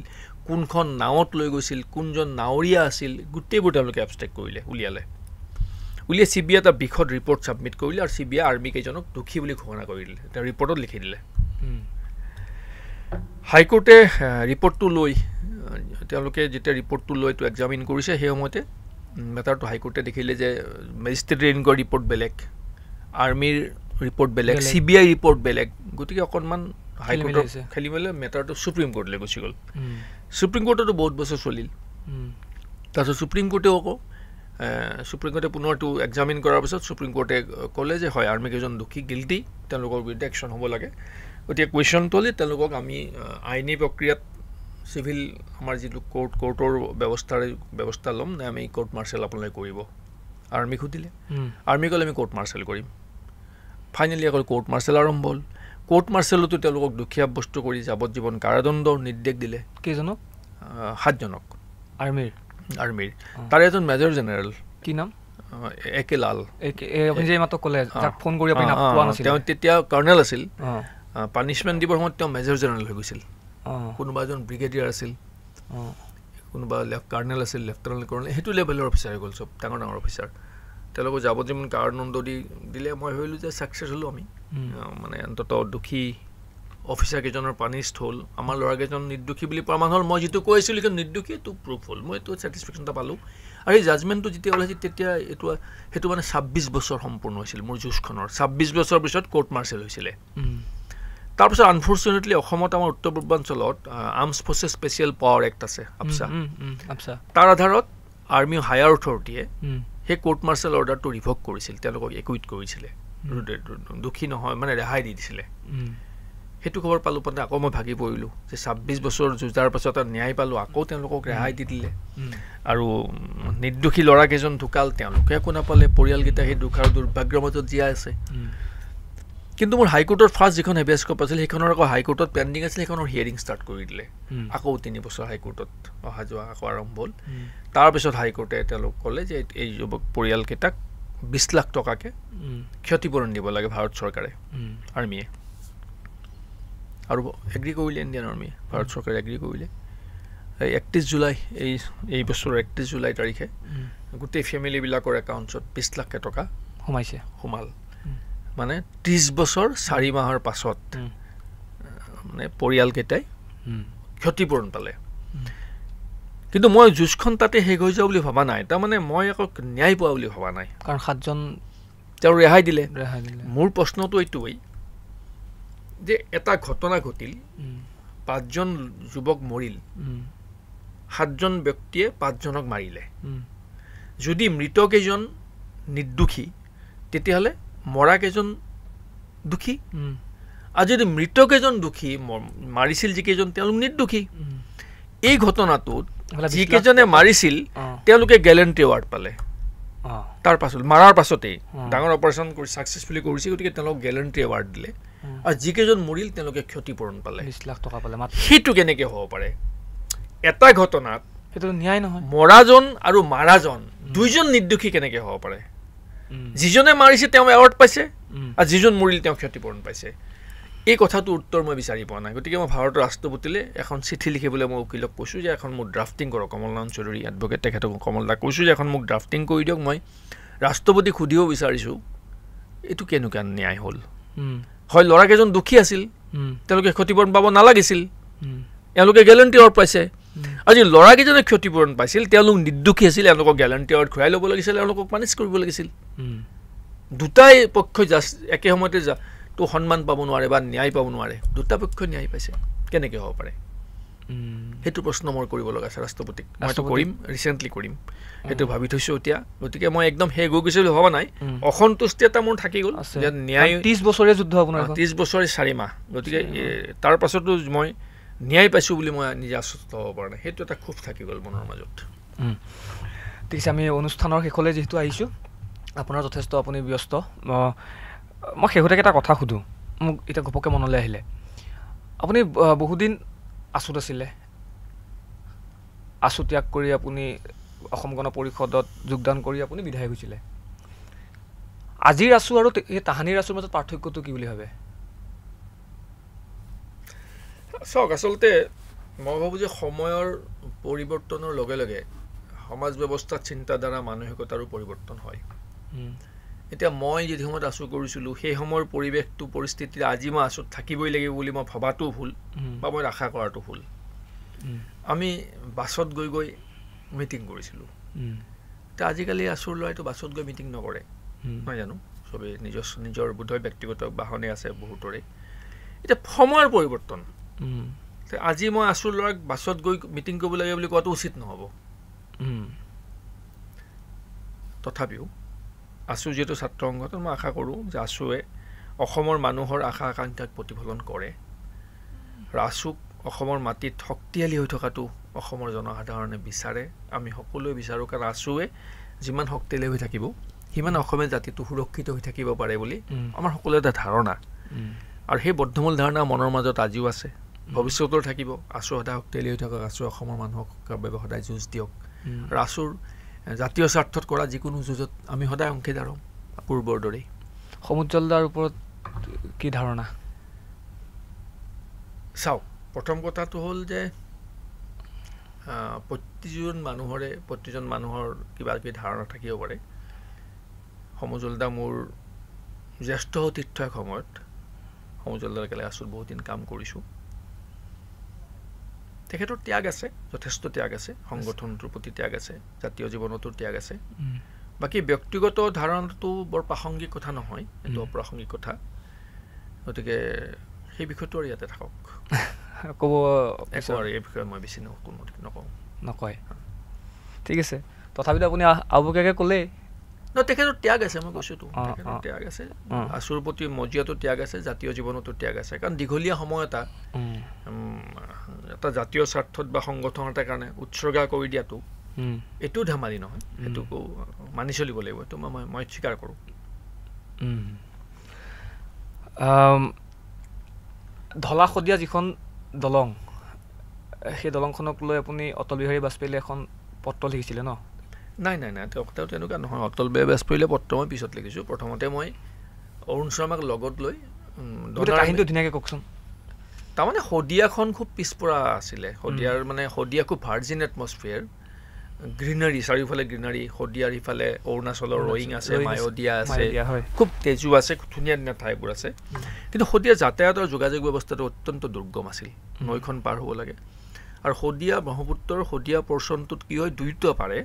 কোনখন নাৱত লৈ গৈছিল কোনজন নাৱৰীয়া আছিল গোটেইবোৰ তেওঁলোকে এবষ্টেক কৰিলে উলিয়ালে উলিয়াই চি বি আই এটা বিশদ ৰিপৰ্ট ছাবমিট কৰিলে আৰু চি বি আই আৰ্মি কেইজনক দোষী বুলি ঘোষণা কৰি দিলে তেওঁ ৰিপৰ্টত লিখি দিলে হাইকোৰ্টে ৰিপৰ্টটো লৈ তেওঁলোকে যেতিয়া ৰিপৰ্টটো লৈ এইটো এক্সামিন কৰিছে সেই সময়তে মেটাৰটো হাইকোৰ্টে দেখিলে যে মেজিষ্ট্ৰেট ৰেংকৰ ৰিপৰ্ট বেলেগ আৰ্মীৰ ৰিপৰ্ট বেলেগ চি বি আই ৰিপৰ্ট বেলেগ গতিকে অকণমান হাইকোৰ্টৰ খেলি মেলি মেটাৰটো চুপ্ৰিম কোৰ্টলৈ গুচি গ'ল চুপ্ৰিম কোৰ্টতো বহুত বছৰ চলিল তাৰপিছত চুপ্ৰিম কোৰ্টেও আকৌ চুপ্ৰিম কোৰ্টে পুনৰটো এক্সামিন কৰাৰ পিছত চুপ্ৰিম কোৰ্টে ক'লে যে হয় আৰ্মী কেইজন দোষী গিল্টি তেওঁলোকৰ বিৰুদ্ধে একশ্যন হ'ব লাগে গতিকে কুৱেশ্যনটো হ'লে তেওঁলোকক আমি আইনী প্ৰক্ৰিয়াত চিভিল আমাৰ যিটো কোৰ্ট কোৰ্টৰ ব্যৱস্থাৰে ব্যৱস্থা ল'ম নে আমি কোৰ্ট মাৰ্চেল আপোনালোকে কৰিব আৰ্মীক সুধিলে আৰ্মী ক'লে আমি কোৰ্ট মাৰ্চেল কৰিম ফাইনেলি আকৌ কোৰ্ট মাৰ্চেল আৰম্ভ হ'ল কোৰ্ট মাৰ্চেলতো তেওঁলোকক দুখীয়াব্যস্ত কৰি যাৱজ্জীৱন কাৰাদণ্ডৰ নিৰ্দেশ দিলে কেইজনক সাতজনক আৰ্মীৰ আৰ্মীৰ তাৰে এজন মেজৰ জেনেৰেল কি নাম একে লাল ক'লে ফোন কৰি তেওঁ তেতিয়া কৰ্ণেল আছিল পানিছমেণ্ট দিবৰ সময়ত তেওঁ মেজৰ জেনেৰেল হৈ গৈছিল কোনোবা এজন ব্ৰিগেডিয়াৰ আছিল কোনোবা লেফ্ট কাৰ্ণেল আছিল লেফটেনেণ্ট কৰ্ণেল সেইটো লেভেলৰ অফিচাৰ হৈ গ'ল চব ডাঙৰ ডাঙৰ অফিচাৰ তেওঁলোকৰ যাৱতীয় কাৰণণ্ড দি দিলে মই ভাবিলোঁ যে ছাকচেছ হ'লোঁ আমি মানে অন্ততঃ দোষী অফিচাৰ কেইজনৰ পানিষ্ট হ'ল আমাৰ ল'ৰাকেইজন নিৰ্দোষী বুলি প্ৰমাণ হ'ল মই যিটো কৈ আছিলোঁ সেইটো নিৰ্দোষী এইটো প্ৰুফ হ'ল মই এইটো ছেটিছফেকশ্যন এটা পালোঁ আৰু এই জাজমেণ্টটো যেতিয়া ওলাইছিল তেতিয়া এইটো সেইটো মানে ছাব্বিছ বছৰ সম্পূৰ্ণ হৈছিল মোৰ যুঁজখনৰ ছাব্বিছ বছৰৰ পিছত কৰ্ট মাৰ্চেল হৈছিলে তাৰপিছত আনফৰ্চুনেটলি অসমত আমাৰ উত্তৰ পূৰ্বাঞ্চলত arms forces special power act আছে তাৰ আধাৰত আৰ্মি হায়াৰ অথৰিটিয়ে সেই কোৰ্ট মাৰ্চেল অৰ্ডাৰটো ৰিভক কৰিছিল তেওঁলোকক একুইট কৰিছিলে দোষী নহয় মানে ৰেহাই দি দিছিলে সেইটো খবৰ পালোঁ পাতে আকৌ মই ভাগি পৰিলোঁ যে ছাব্বিছ বছৰ যুঁজাৰ পাছত ন্যায় পালোঁ আকৌ তেওঁলোকক ৰেহাই দি দিলে আৰু নিৰ্দোষী ল'ৰাকেইজন ঢুকাল তেওঁলোকে একো নাপালে পৰিয়ালকেইটা সেই দুখ আৰু দুৰ্ভাগ্যৰ মাজত জীয়াই আছে কিন্তু মোৰ হাইকোৰ্টত ফাৰ্ষ্ট যিখন হেবিয়াছ কৰ্প আছিল সেইখনৰ আকৌ হাইকোৰ্টত পেণ্ডিং আছিল সেইখনৰ হিয়াৰিং ষ্টাৰ্ট কৰি দিলে আকৌ তিনিবছৰ হাইকোৰ্টত অহা যোৱা আকৌ আৰম্ভ হ'ল তাৰপিছত হাইকোৰ্টে তেওঁলোক ক'লে যে এই যুৱক পৰিয়ালকেইটাক বিছ লাখ টকাকে ক্ষতিপূৰণ দিব লাগে ভাৰত চৰকাৰে আৰ্মীয়ে আৰু এগ্ৰী কৰিলে ইণ্ডিয়ান আৰ্মীয়ে ভাৰত চৰকাৰে এগ্ৰী কৰিলে এই একত্ৰিছ জুলাই এই এই বছৰৰ একত্ৰিছ জুলাই তাৰিখে গোটেই ফেমিলিবিলাকৰ একাউণ্টছত বিছ লাখকৈ টকা সোমাইছে সোমাল মানে ত্ৰিছ বছৰ চাৰি মাহৰ পাছত মানে পৰিয়ালকেইটাই ক্ষতিপূৰণ পালে কিন্তু মই যুঁজখন তাতে শেষ হৈ যোৱা বুলি ভবা নাই তাৰমানে মই আকৌ ন্যায় পোৱা বুলি ভবা নাই কাৰণ সাতজন তেওঁ ৰেহাই দিলে মোৰ প্ৰশ্নটো এইটোৱেই যে এটা ঘটনা ঘটিল পাঁচজন যুৱক মৰিল সাতজন ব্যক্তিয়ে পাঁচজনক মাৰিলে যদি মৃতকেইজন নিৰ্দোষী তেতিয়াহ'লে মৰাকেইজন দোষী আৰু যদি মৃতকেইজন দোষী মাৰিছিল যিকেইজন তেওঁলোক নিৰ্দোষী এই ঘটনাটোত যিকেইজনে মাৰিছিল তেওঁলোকে গেলেণ্টি এৱাৰ্ড পালে তাৰ পাছত মৰাৰ পাছতেই ডাঙৰ অপাৰেশ্যন কৰি ছাকচেছফুলি কৰিছে গতিকে তেওঁলোকক গেলেণ্টি এৱাৰ্ড দিলে আৰু যিকেইজন মৰিল তেওঁলোকে ক্ষতিপূৰণ পালে বিছ লাখ টকা পালে সেইটো কেনেকৈ হ'ব পাৰে এটা ঘটনাত সেইটো ন্যায় নহয় মৰাজন আৰু মাৰাজন দুইজন নিৰ্দোষী কেনেকৈ হ'ব পাৰে যিজনে মাৰিছে তেওঁ এৱাৰ্ড পাইছে আৰু যিজন মৰিল তেওঁ ক্ষতিপূৰণ পাইছে এই কথাটো উত্তৰ মই বিচাৰি পোৱা নাই গতিকে মই ভাৰতৰ ৰাষ্ট্ৰপতিলৈ এখন চিঠি লিখিবলৈ মই উকিলক কৈছোঁ যে এখন মোক ড্ৰাফটিং কৰক কমল কমলনাথ চৌধুৰী এডভকেট তেখেতক কমলদাক কৈছোঁ যে এখন মোক ড্ৰাফটিং কৰি দিয়ক মই ৰাষ্ট্ৰপতিক সুধিব বিচাৰিছোঁ এইটো কেনেকুৱা ন্যায় হ'ল হয় ল'ৰাকেইজন দুখী আছিল তেওঁলোকে ক্ষতিপূৰণ পাব নালাগিছিল এওঁলোকে গেলেণ্টি অৰ পাইছে আজি ল'ৰাকেইজনে ক্ষতিপূৰণ পাইছিল তেওঁলোক নিৰ্দোষী আছিল এওঁলোকক গেলেণ্টিয়াৰত ঘূৰাই ল'ব লাগিছিল এওঁলোকক পানিছ কৰিব লাগিছিল দুটাই পক্ষই জাষ্ট একে সময়তে তো সন্মান পাব নোৱাৰে বা ন্যায় পাব নোৱাৰে দুটা পক্ষই ন্যায় পাইছে কেনেকৈ হ'ব পাৰে সেইটো প্ৰশ্ন মোৰ কৰিব লগা আছে ৰাষ্ট্ৰপতিক মইতো কৰিম ৰিচেণ্টলি কৰিম সেইটো ভাবি থৈছোঁ এতিয়া গতিকে মই একদম শেষ হৈ গৈছিলোঁ ভবা নাই অসন্তুষ্টি এটা মোৰ থাকি গ'ল ন্যায় ত্ৰিছ বছৰীয়া যুদ্ধ আপোনাৰ ত্ৰিছ বছৰে চাৰি মাহ গতিকে তাৰ পাছতো মই ন্যায় পাইছোঁ বুলি মই নিজে আশ্বস্ত হ'ব পৰা নাই সেইটো এটা খুব থাকি গ'ল মনৰ মাজত ঠিক আছে আমি অনুষ্ঠানৰ শেষলৈ যিহেতু আহিছোঁ আপোনাৰ যথেষ্ট আপুনি ব্যস্ত মই শেহতীয়াকৈ এটা কথা সোধোঁ মোক এতিয়া ঘপককৈ মনলৈ আহিলে আপুনি বহুদিন আছুত আছিলে আছু ত্যাগ কৰি আপুনি অসম গণ পৰিষদত যোগদান কৰি আপুনি বিধায়ক হৈছিলে আজিৰ আছোঁ আৰু সেই তাহানিৰ আছোৰ মাজত পাৰ্থক্যটো কি বুলি ভাবে চাওক আচলতে মই ভাবোঁ যে সময়ৰ পৰিৱৰ্তনৰ লগে লগে সমাজ ব্যৱস্থাত দ্বাৰা মানসিকতাৰো পৰিৱৰ্তন হয় এতিয়া মই যি সময়ত আঁচু কৰিছিলোঁ সেই সময়ৰ পৰিৱেশটো পৰিস্থিতি আজি মই আঁচুত থাকিবই লাগিব বুলি মই ভবাটোও ভুল বা মই আশা কৰাটো ভুল আমি বাছত গৈ গৈ মিটিং কৰিছিলোঁ এতিয়া আজিকালি আঁচুৰ ল'ৰাইতো বাছত গৈ মিটিং নকৰে নহয় জানো চবেই নিজৰ নিজৰ বোধহয় ব্যক্তিগত বাহনেই আছে বহুতৰে এতিয়া সময়ৰ পৰিৱৰ্তন আজি মই আছোঁ ল'ৰাক বাছত গৈ মিটিং কৰিব লাগে বুলি কোৱাটো উচিত নহ'ব তথাপিও আছোঁ যিহেতু ছাত্ৰ সংগঠন মই আশা কৰোঁ যে আছোৱে অসমৰ মানুহৰ আশা আকাংক্ষাক প্ৰতিফলন কৰে আৰু আছোক অসমৰ মাটিত শক্তিশালী হৈ থকাটো অসমৰ জনসাধাৰণে বিচাৰে আমি সকলোৱে বিচাৰোঁ কাৰণ আছোৱে যিমান শক্তিশালী হৈ থাকিব সিমান অসমীয়া জাতিটো সুৰক্ষিত হৈ থাকিব পাৰে বুলি আমাৰ সকলোৰে এটা ধাৰণা আৰু সেই বদ্ধমূল ধাৰণা মনৰ মাজত আজিও আছে ভৱিষ্যতৰ থাকিব আঁচু সদায় হক তেলি হৈ থাকক আঁচু অসমৰ মানুহক বাবে সদায় যুঁজ দিয়ক আৰু আঁচুৰ জাতীয় স্বাৰ্থত কৰা যিকোনো যুঁজত আমি সদায় অংশীদাৰ হ'ম পূৰ্বৰ দৰেই সমুজ্জলদাৰ ওপৰত কি ধাৰণা চাওক প্ৰথম কথাটো হ'ল যে প্ৰতিজন মানুহৰে প্ৰতিজন মানুহৰ কিবা কিবি ধাৰণা থাকিব পাৰে সমুজলদা মোৰ জ্যেষ্ঠ তীৰ্থ এক সময়ত সমুজলদাৰ একেলগে আঁচুত বহুত দিন কাম কৰিছোঁ তেখেতৰ ত্যাগ আছে যথেষ্ট ত্যাগ আছে সংগঠনটোৰ প্ৰতি ত্যাগ আছে জাতীয় জীৱনতো ত্যাগ আছে বাকী ব্যক্তিগত ধাৰণাটো বৰ প্ৰাসংগিক কথা নহয় এইটো অপ্ৰাসংগিক কথা গতিকে সেই বিষয়টো আৰু ইয়াতে থাকক ক'ব আৰু এই বিষয়ে মই বেছি নকওঁ নকওঁ নকয় ঠিক আছে তথাপিতো আপুনি আবুকীয়াকৈ ক'লেই ন তেখেতৰ ত্যাগ আছে মই কৈছোঁ তোৰ ত্যাগ আছে আচুৰ প্ৰতি মজিয়াতো ত্যাগ আছে জাতীয় জীৱনতো ত্যাগ আছে কাৰণ দীঘলীয়া সময় এটা এটা জাতীয় স্বাৰ্থত বা সংগঠন এটাৰ কাৰণে উৎসৰ্গা কৰি দিয়াটো এইটো ধেমালি নহয় সেইটোকো মানি চলিব লাগিব এইটো মই মই স্বীকাৰ কৰোঁ ঢলা শদিয়া যিখন দলং সেই দলংখনক লৈ আপুনি অটল বিহাৰী বাজপেয়ীলৈ এখন পত্ৰ লিখিছিলে ন নাই নাই নাই তেওঁ তেনেকুৱা নহয় অটল বিহাৰী বাজপেয়ীলৈ বৰ্তমান পিছত লিখিছোঁ প্ৰথমতে মই অৰুণ শৰ্মাক লগত লৈ কাহিনীটো ধুনীয়াকৈ কওকচোন তাৰমানে শদিয়াখন খুব পিছপৰা আছিলে শদিয়াৰ মানে শদিয়া খুব ভাৰ্জিন এটমছফেয়াৰ গ্ৰীণাৰী চাৰিওফালে গ্ৰীণাৰী শদিয়াৰ ইফালে অৰুণাচলৰ ৰয়িং আছে মায়'দিয়া আছে খুব তেজু আছে ধুনীয়া ধুনীয়া ঠাইবোৰ আছে কিন্তু শদিয়া যাতায়াতৰ যোগাযোগ ব্যৱস্থাটো অত্যন্ত দুৰ্গম আছিল নৈখন পাৰ হ'ব লাগে আৰু শদিয়া ব্ৰহ্মপুত্ৰৰ শদিয়া পৰ্চনটোত কি হয় দুয়োটা পাৰে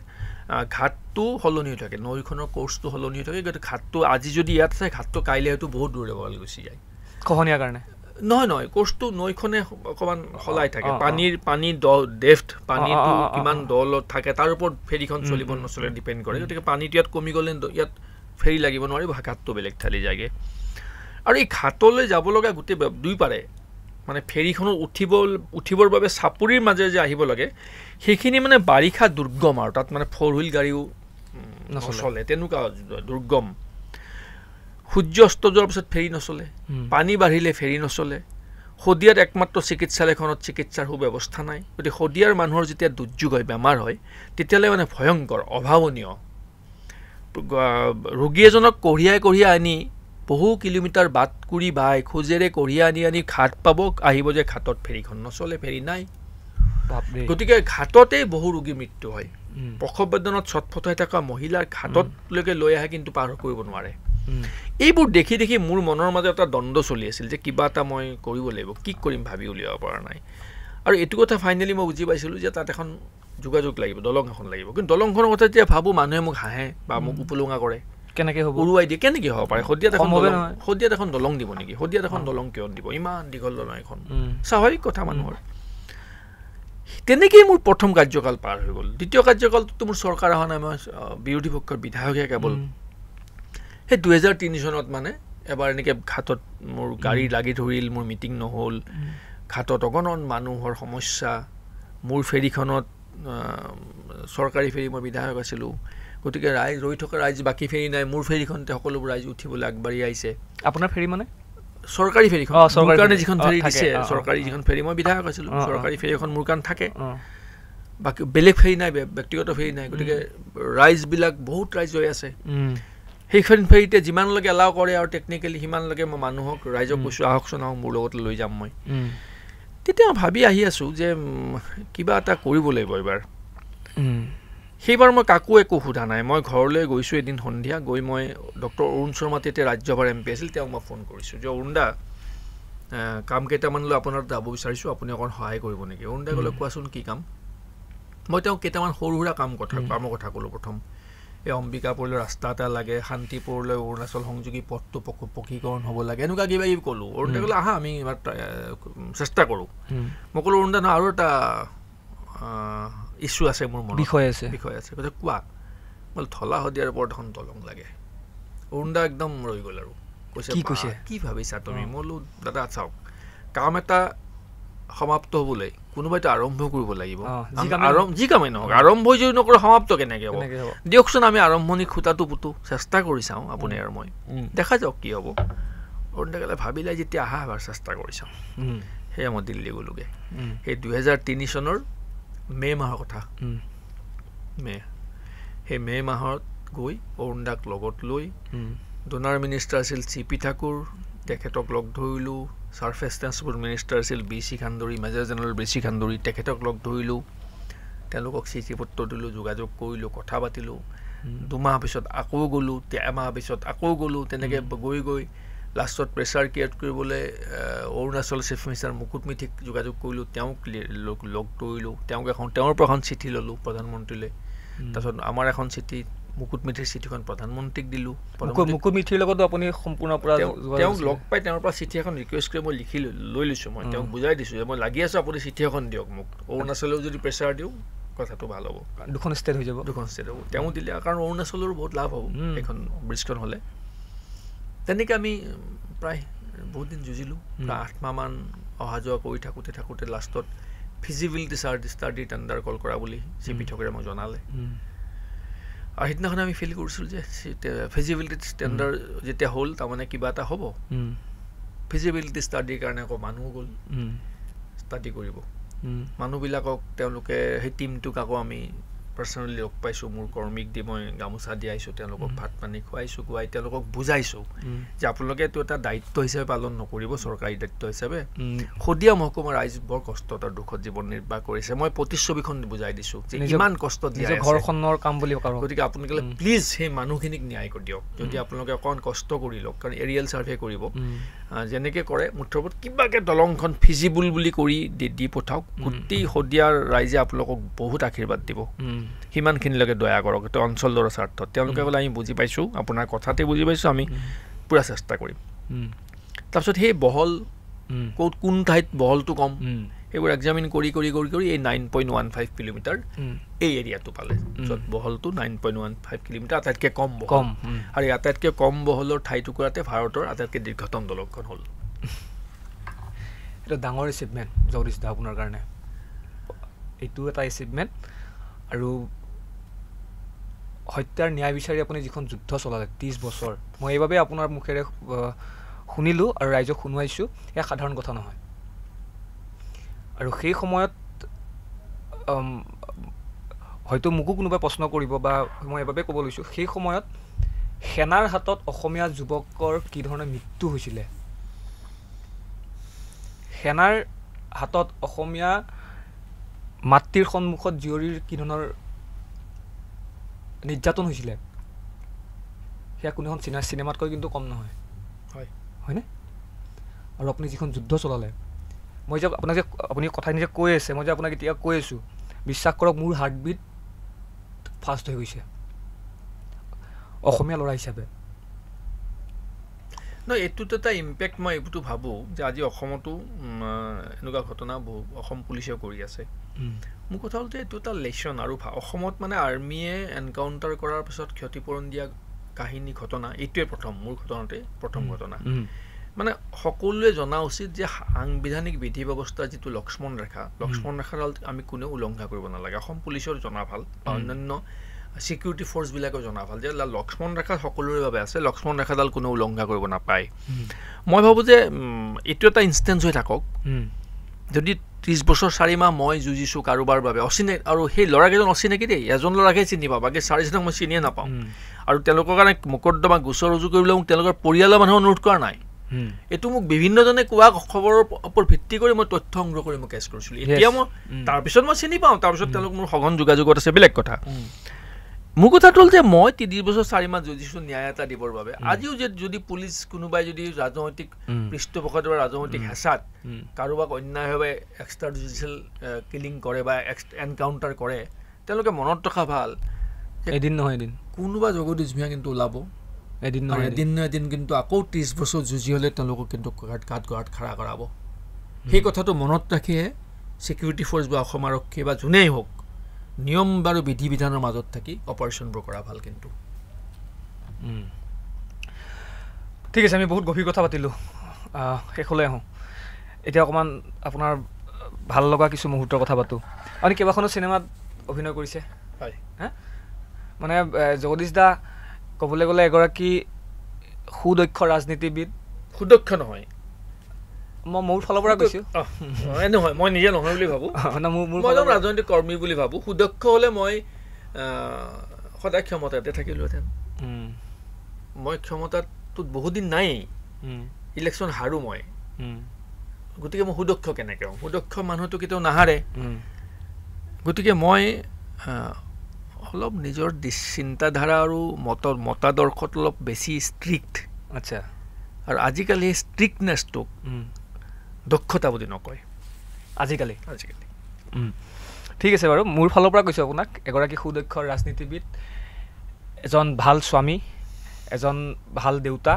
ঘাটটো সলনি হৈ থাকে নৈখনৰ কৰ্চটো সলনি হৈ থাকে কিন্তু ঘাটটো আজি যদি ইয়াত চাই ঘাটটো কাইলৈ হয়তো বহুত দূৰলৈ গুচি যায় খহনীয়াৰ কাৰণে নহয় নহয় কৰ্চটো নৈখনে অকণমান সলাই থাকে পানীৰ পানী দ ডেফ্ট পানীটো কিমান দলত থাকে তাৰ ওপৰত ফেৰীখন চলিব নচলে ডিপেণ্ড কৰে গতিকে পানীটো ইয়াত কমি গ'লে ইয়াত ফেৰী লাগিব নোৱাৰিব ঘাটটো বেলেগ ঠালি যায়গৈ আৰু এই ঘাটলৈ যাব লগা গোটেই দুই পাৰে মানে ফেৰীখনত উঠিব উঠিবৰ বাবে চাপৰিৰ মাজে যে আহিব লাগে সেইখিনি মানে বাৰিষা দুৰ্গম আৰু তাত মানে ফ'ৰ হুইল গাড়ীও নচলে তেনেকুৱা দুৰ্গম সূৰ্য অস্ত যোৱাৰ পিছত ফেৰী নচলে পানী বাঢ়িলে ফেৰী নচলে শদিয়াত একমাত্ৰ চিকিৎসালয়খনত চিকিৎসাৰ সু ব্যৱস্থা নাই গতিকে শদিয়াৰ মানুহৰ যেতিয়া দুৰ্যোগ হয় বেমাৰ হয় তেতিয়ালৈ মানে ভয়ংকৰ অভাৱনীয় ৰোগী এজনক কঢ়িয়াই কঢ়িয়াই আনি বহু কিলোমিটাৰ বাট কুৰি বাই খোজেৰে কঢ়িয়াই আনি আনি ঘাট পাব আহিব যে ঘাটত ফেৰীখন নচলে ফেৰী নাই গতিকে ঘাটতেই বহু ৰোগী মৃত্যু হয় প্ৰসৱবেদনত চটফট হৈ থকা মহিলাৰ ঘাটতলৈকে লৈ আহে কিন্তু পাৰ কৰিব নোৱাৰে এইবোৰ দেখি দেখি মোৰ মনৰ মাজত এটা দণ্ড চলি আছিল যে কিবা এটা মই কৰিব লাগিব কি কৰিম ভাবি উলিয়াব পৰা নাই আৰু এইটো কথা ফাইনেলি মই বুজি পাইছিলোঁ যে তাত এখন যোগাযোগ লাগিব দলং এখন লাগিব কিন্তু দলংখনৰ কথা যেতিয়া ভাবোঁ মানুহে মোক হাঁহে বা মোক উপলুঙা কৰে কেনেকে হ'ব উৰুৱাই দিয়ে কেনেকে হ'ব পাৰে সদিয়াত এখন সদিয়াত এখন দলং দিব নেকি সদিয়াত এখন দলং কিয় দিব ইমান দীঘল দলং এখন স্বাভাৱিক কথা মানুহৰ তেনেকেই মোৰ প্ৰথম কাৰ্যকাল পাৰ হৈ গ'ল দ্বিতীয় কাৰ্যকালটোতো মোৰ চৰকাৰ অহা নাই মই বিৰোধী পক্ষৰ বিধায়কে কেৱল সেই দুহেজাৰ তিনি চনত মানে এবাৰ এনেকৈ ঘাটত মোৰ গাড়ী লাগি ধৰিল মোৰ মিটিং নহ'ল ঘাটত অগণন মানুহৰ সমস্যা মোৰ ফেৰীখনত চৰকাৰী ফেৰী মই বিধায়ক আছিলোঁ গতিকে ৰাইজ ৰৈ থকা ৰাইজ বাকী ফেৰি নাই মোৰ ফেৰিখন সকলোবোৰ ৰাইজ উঠিবলৈ আগবাঢ়ি আহিছে আপোনাৰ ফেৰি মানে চৰকাৰী ফেৰিখন মোৰ কাৰণে যিখন ফেৰি দিছে চৰকাৰী যিখন ফেৰি মই বিধায়ক আছিলোঁ চৰকাৰী ফেৰি এখন মোৰ কাৰণে থাকে বাকী বেলেগ ফেৰি নাই ব্যক্তিগত ফেৰি নাই গতিকে ৰাইজবিলাক বহুত ৰাইজ হৈ আছে সেইখন ফেৰীতে যিমানলৈকে এলাও কৰে আৰু টেকনিকেলি সিমানলৈকে মই মানুহক ৰাইজক কৈছোঁ আহকচোন আহক মোৰ লগত লৈ যাম মই তেতিয়া ভাবি আহি আছোঁ যে কিবা এটা কৰিব লাগিব এইবাৰ সেইবাৰ মই কাকো একো সোধা নাই মই ঘৰলৈ গৈছোঁ এদিন সন্ধিয়া গৈ মই ডক্টৰ অৰুণ শৰ্মা তেতিয়া ৰাজ্যসভাৰ এম পি আছিল তেওঁক মই ফোন কৰিছোঁ যে অৰুণ দা কাম কেইটামানলৈ আপোনাৰ যাব বিচাৰিছোঁ আপুনি অকণ সহায় কৰিব নেকি অৰুণ দাই ক'লে কোৱাচোন কি কাম মই তেওঁক কেইটামান সৰু সুৰা কাম কথা কামৰ কথা ক'লোঁ প্ৰথম এই অম্বিকাপুৰলৈ ৰাস্তা এটা লাগে শান্তিপুৰলৈ অৰুণাচল সংযোগী পথটো পকীকৰণ হ'ব লাগে এনেকুৱা কিবা কিবি ক'লোঁ অৰুণ দাই ক'লে আহা আমি এবাৰ চেষ্টা কৰোঁ মই ক'লোঁ অৰুণ দা নহয় আৰু এটা ইছ্যু আছে মোৰ মনত বিষয় আছে বিষয় আছে গতিকে কোৱা বোলে থলা শদিয়াৰ বৰ্ধন দলং লাগে অৰুণদা একদম ৰৈ গ'ল আৰু কৈছে কি কৈছে কি ভাবিছা তুমি মই বোলো দাদা চাওক কাম এটা সমাপ্ত হ'বলৈ কোনোবাইতো আৰম্ভ কৰিব লাগিব যি কামেই নহওক আৰম্ভই যদি নকৰে সমাপ্ত কেনেকৈ হ'ব দিয়কচোন আমি আৰম্ভণি খুটাটো পুতো চেষ্টা কৰি চাওঁ আপুনি আৰু মই দেখা যাওক কি হ'ব অৰুণদা কালে ভাবিলে যেতিয়া আহা হোৱাৰ চেষ্টা কৰি চাওঁ সেয়া মই দিল্লী গ'লোগৈ সেই দুহেজাৰ তিনি চনৰ মে' মাহৰ কথা মে' সেই মে' মাহত গৈ অৰুণ দাক লগত লৈ ডোনাৰ মিনিষ্টাৰ আছিল চি পি ঠাকুৰ তেখেতক লগ ধৰিলোঁ ছাৰ্ফেচ ট্ৰেন্সপৰ্ট মিনিষ্টাৰ আছিল B C Khanduri major general B C Khanduri তেখেতক লগ ধৰিলোঁ তেওঁলোকক চি পত্ৰ দিলোঁ যোগাযোগ কৰিলোঁ কথা পাতিলোঁ দুমাহ পিছত আকৌ গ'লোঁ এমাহ পিছত আকৌ গ'লোঁ তেনেকৈ গৈ গৈ লাষ্টত প্ৰেছাৰ ক্ৰিয়েট কৰিবলৈ অৰুণাচল চিফ মিনিষ্টাৰ মুকুট মিথিক যোগাযোগ কৰিলোঁ তেওঁক লগ ধৰিলোঁ তেওঁক এখন তেওঁৰ পৰা এখন চিঠি ল'লোঁ প্ৰধানমন্ত্ৰীলৈ তাৰপিছত আমাৰ এখন চিঠি মুকুট মিথিৰ চিঠিখন প্ৰধানমন্ত্ৰীক দিলোঁ মুকুট মিথিৰ লগতো আপুনি সম্পূৰ্ণ পৰা তেওঁক লগ পাই তেওঁৰ পৰা চিঠি এখন ৰিকুৱেষ্ট কৰি মই লিখি লৈ লৈছোঁ মই তেওঁক বুজাই দিছোঁ যে মই লাগি আছোঁ আপুনি চিঠি এখন দিয়ক মোক অৰুণাচললৈও যদি প্ৰেছাৰ দিওঁ কথাটো ভাল হ'ব দুখন ষ্টেট হৈ যাব দুখন ষ্টেট হ'ব তেওঁ দিলে কাৰণ অৰুণাচলৰো বহুত লাভ হ'ব এইখন বৃষ্টিখন হ'লে তেনেকৈ আমি প্ৰায় বহুত দিন যুঁজিলোঁ প্ৰায় মাহমান অহা যোৱা কৰি থাকোঁতে থাকোঁতে লাষ্টত feasibility search study tender call কৰা বুলি জি পি ঠকৰে মোক জনালে আৰু সেইদিনাখন আমি ফিল কৰিছিলোঁ যে ফিজিবিলিটি ষ্টেণ্ডাৰ যেতিয়া হ'ল তাৰমানে কিবা এটা হ'ব ফিজিবিলিটি ষ্টাডিৰ কাৰণে আকৌ মানুহ গ'ল ষ্টাডি কৰিব মানুহবিলাকক তেওঁলোকে সেই টিমটোক আকৌ আমি পাৰ্চনেলি লগ পাইছোঁ মোৰ কৰ্মীক দি মই গামোচা দি আহিছোঁ তেওঁলোকক ভাত পানী খুৱাইছোঁ খুৱাই তেওঁলোকক বুজাইছোঁ যে আপোনালোকে এইটো এটা দায়িত্ব হিচাপে পালন নকৰিব চৰকাৰী দায়িত্ব হিচাপে সদিয়া মহকুমা ৰাইজ বৰ কষ্টত আৰু দুখত জীৱন নিৰ্বাহ কৰিছে মই প্ৰতিচ্ছবিখন বুজাই দিছোঁ যে ইমান কষ্ট দিয়ে ঘৰখনৰ কাম বুলি গতিকে আপোনালোকে প্লিজ সেই মানুহখিনিক ন্যায় কৰি দিয়ক যদি আপোনালোকে অকণ কষ্ট কৰি লওক কাৰণ এৰিয়েল চাৰ্ভে কৰিব যেনেকৈ কৰে মুঠৰ কিবাকৈ দলংখন ফিজিবুল বুলি কৰি দি পঠাওক গোটেই শদিয়াৰ ৰাইজে আপোনালোকক বহুত আশীৰ্বাদ দিব সিমানখিনিলৈকে দয়া কৰক এইটো অঞ্চলৰ স্বাৰ্থত তেওঁলোকে ক'লে আমি বুজি পাইছোঁ আপোনাৰ কথাতে বুজি পাইছোঁ আমি পূৰা চেষ্টা কৰিম তাৰপিছত সেই বহল ক'ত কোন ঠাইত বহলটো কম সেইবোৰ এক্সামিন কৰি কৰি কৰি কৰি এই nine point one five kilometre এই এৰিয়াটো পালে য'ত বহলটো nine point one five kilometre আটাইতকৈ কম বহল কম আৰু এই আটাইতকৈ কম বহলৰ ঠাইটুকুৰাতে ভাৰতৰ আটাইতকৈ দীৰ্ঘতম দলংখন হ'ল এটা ডাঙৰ এচিভমেণ্ট জগদীশ দা আপোনাৰ কাৰণে এইটো এটা এচিভমেণ্ট আৰু হত্যাৰ ন্যায় বিচাৰি আপুনি যিখন যুদ্ধ চলালে ত্ৰিছ বছৰ মই এইবাবে আপোনাৰ মুখেৰে শুনিলোঁ আৰু ৰাইজক শুনোৱাইছোঁ এয়া সাধাৰণ কথা নহয় আৰু সেই সময়ত হয়তো মোকো কোনোবাই প্ৰশ্ন কৰিব বা মই এইবাবে ক'ব লৈছোঁ সেই সময়ত সেনাৰ হাতত অসমীয়া যুৱকৰ কি ধৰণে মৃত্যু হৈছিলে সেনাৰ হাতত অসমীয়া মাতৃৰ সন্মুখত জীয়ৰীৰ কি ধৰণৰ নিৰ্যাতন হৈছিলে সেয়া কোনো এখন চিনেমাতকৈ কিন্তু কম নহয় হয় হয়নে আৰু আপুনি যিখন যুদ্ধ চলালে মই যে আপোনাক যে আপুনি কথাখিনি যে কৈ আছে মই যে আপোনাক এতিয়া কৈ আছোঁ বিশ্বাস কৰক মোৰ হাৰ্টবিট ফাষ্ট হৈ গৈছে অসমীয়া ল'ৰা হিচাপে ন এইটোত এটা ইম্পেক্ট মই এইটো ভাবোঁ যে আজি অসমতো এনেকুৱা ঘটনা বহু অসম পুলিচেও কৰি আছে মোৰ কথা হ'ল যে এইটো এটা লেশ্যন আৰু অসমত মানে আৰ্মীয়ে এনকাউণ্টাৰ কৰাৰ পিছত ক্ষতিপূৰণ দিয়া কাহিনী ঘটনা এইটোৱে প্ৰথম মোৰ ঘটনাতে প্ৰথম ঘটনা মানে সকলোৱে জনা উচিত যে সাংবিধানিক বিধি ব্যৱস্থা যিটো লক্ষ্মণ ৰেখা লক্ষ্মণ ৰেখাডাল আমি কোনেও উলংঘা কৰিব নালাগে অসম পুলিচৰ জনা ভাল বা অন্যান্য ছিকিউৰিটি ফ'ৰ্চবিলাকে জনা ভাল যে লক্ষ্মণ ৰেখা সকলোৰে বাবে আছে লক্ষ্মণ ৰেখাডাল কোনো উলংঘা কৰিব নাপায় মই ভাবোঁ যে এইটো এটা ইনষ্টেঞ্চ হৈ থাকক যদি ত্ৰিছ বছৰ চাৰি মাহ মই যুঁজিছোঁ কাৰোবাৰ বাবে অচিনাকি আৰু সেই ল'ৰাকেইজন অচিনাকি দেই এজন ল'ৰাকে চিনি পাওঁ বাকী চাৰিজনক মই চিনিয়ে নাপাওঁ আৰু তেওঁলোকৰ কাৰণে মোকৰ্দমা গোচৰ ৰুজু কৰিবলৈ মোক তেওঁলোকৰ পৰিয়ালৰ মানুহে অনুৰোধ কৰা নাই এইটো মোক বিভিন্নজনে কোৱা খবৰৰ ওপৰত ভিত্তি কৰি মই তথ্য সংগ্ৰহ কৰি মই কেছ কৰিছিলোঁ এতিয়া মই তাৰপিছত মই চিনি পাওঁ তাৰপিছত তেওঁলোক মোৰ সঘন যোগাযোগত আছে বেলেগ কথা মোৰ কথাটো হ'ল যে মই তিনি বছৰ চাৰি মাহ যুঁজিছো ন্যায় এটা দিবৰ বাবে আজিও যে যদি পুলিচ কোনোবাই যদি ৰাজনৈতিক পৃষ্ঠপোষকত বা ৰাজনৈতিক হেঁচাত কাৰোবাক অন্যায়ভাৱে এক্সট্ৰা জুডিচিয়েল কিলিং কৰে বা এনকাউণ্টাৰ কৰে তেওঁলোকে মনত ৰখা ভাল এদিন নহয় এদিন কোনোবা জগদীশ ভূঞা কিন্তু ওলাব এদিন নহয় এদিন নহয় এদিন কিন্তু আকৌ ত্ৰিছ বছৰ যুঁজি হ'লে তেওঁলোকক কিন্তু গাত গাত গঢ়াত খাৰা কৰাব সেই কথাটো মনত ৰাখিহে ছিকিউৰিটি ফৰ্চ বা অসম আৰক্ষী বা যোনেই হওক নিয়ম বাৰু বিধি বিধানৰ মাজত থাকি অপাৰেশ্যনবোৰ কৰা ভাল কিন্তু ঠিক আছে আমি বহুত গভীৰ কথা পাতিলোঁ শেষলৈ আহোঁ এতিয়া অকণমান আপোনাৰ ভাল লগা কিছু মুহূৰ্তৰ কথা পাতোঁ আপুনি কেইবাখনো চিনেমাত অভিনয় কৰিছে হয় হা মানে জগদীশ দা ক'বলৈ গ'লে এগৰাকী সুদক্ষ ৰাজনীতিবিদ সুদক্ষ নহয় মই মোৰ ফালৰ পৰা কৈছোঁ নহয় মই নিজে নহয় বুলি ভাবোঁ মই একদম ৰাজনৈতিক কৰ্মী বুলি ভাবোঁ সুদক্ষ হ'লে মই সদায় ক্ষমতাতে থাকিলোহেঁতেন মই ক্ষমতাটোত বহুদিন নাই ইলেকশ্যন হাৰো মই গতিকে মই সুদক্ষ কেনেকৈ হওঁ সুদক্ষ মানুহটো কেতিয়াও নাহাৰে গতিকে মই অলপ নিজৰ চিন্তাধাৰা আৰু মত মতাদৰ্শত অলপ বেছি ষ্ট্ৰিক্ট আচ্ছা আৰু আজিকালি ষ্ট্ৰিক্টনেছটোক দক্ষতা বুলি নকয় আজিকালি আজিকালি ঠিক আছে বাৰু মোৰ ফালৰ পৰা কৈছোঁ আপোনাক এগৰাকী সুদক্ষ ৰাজনীতিবিদ এজন ভাল স্বামী এজন ভাল দেউতা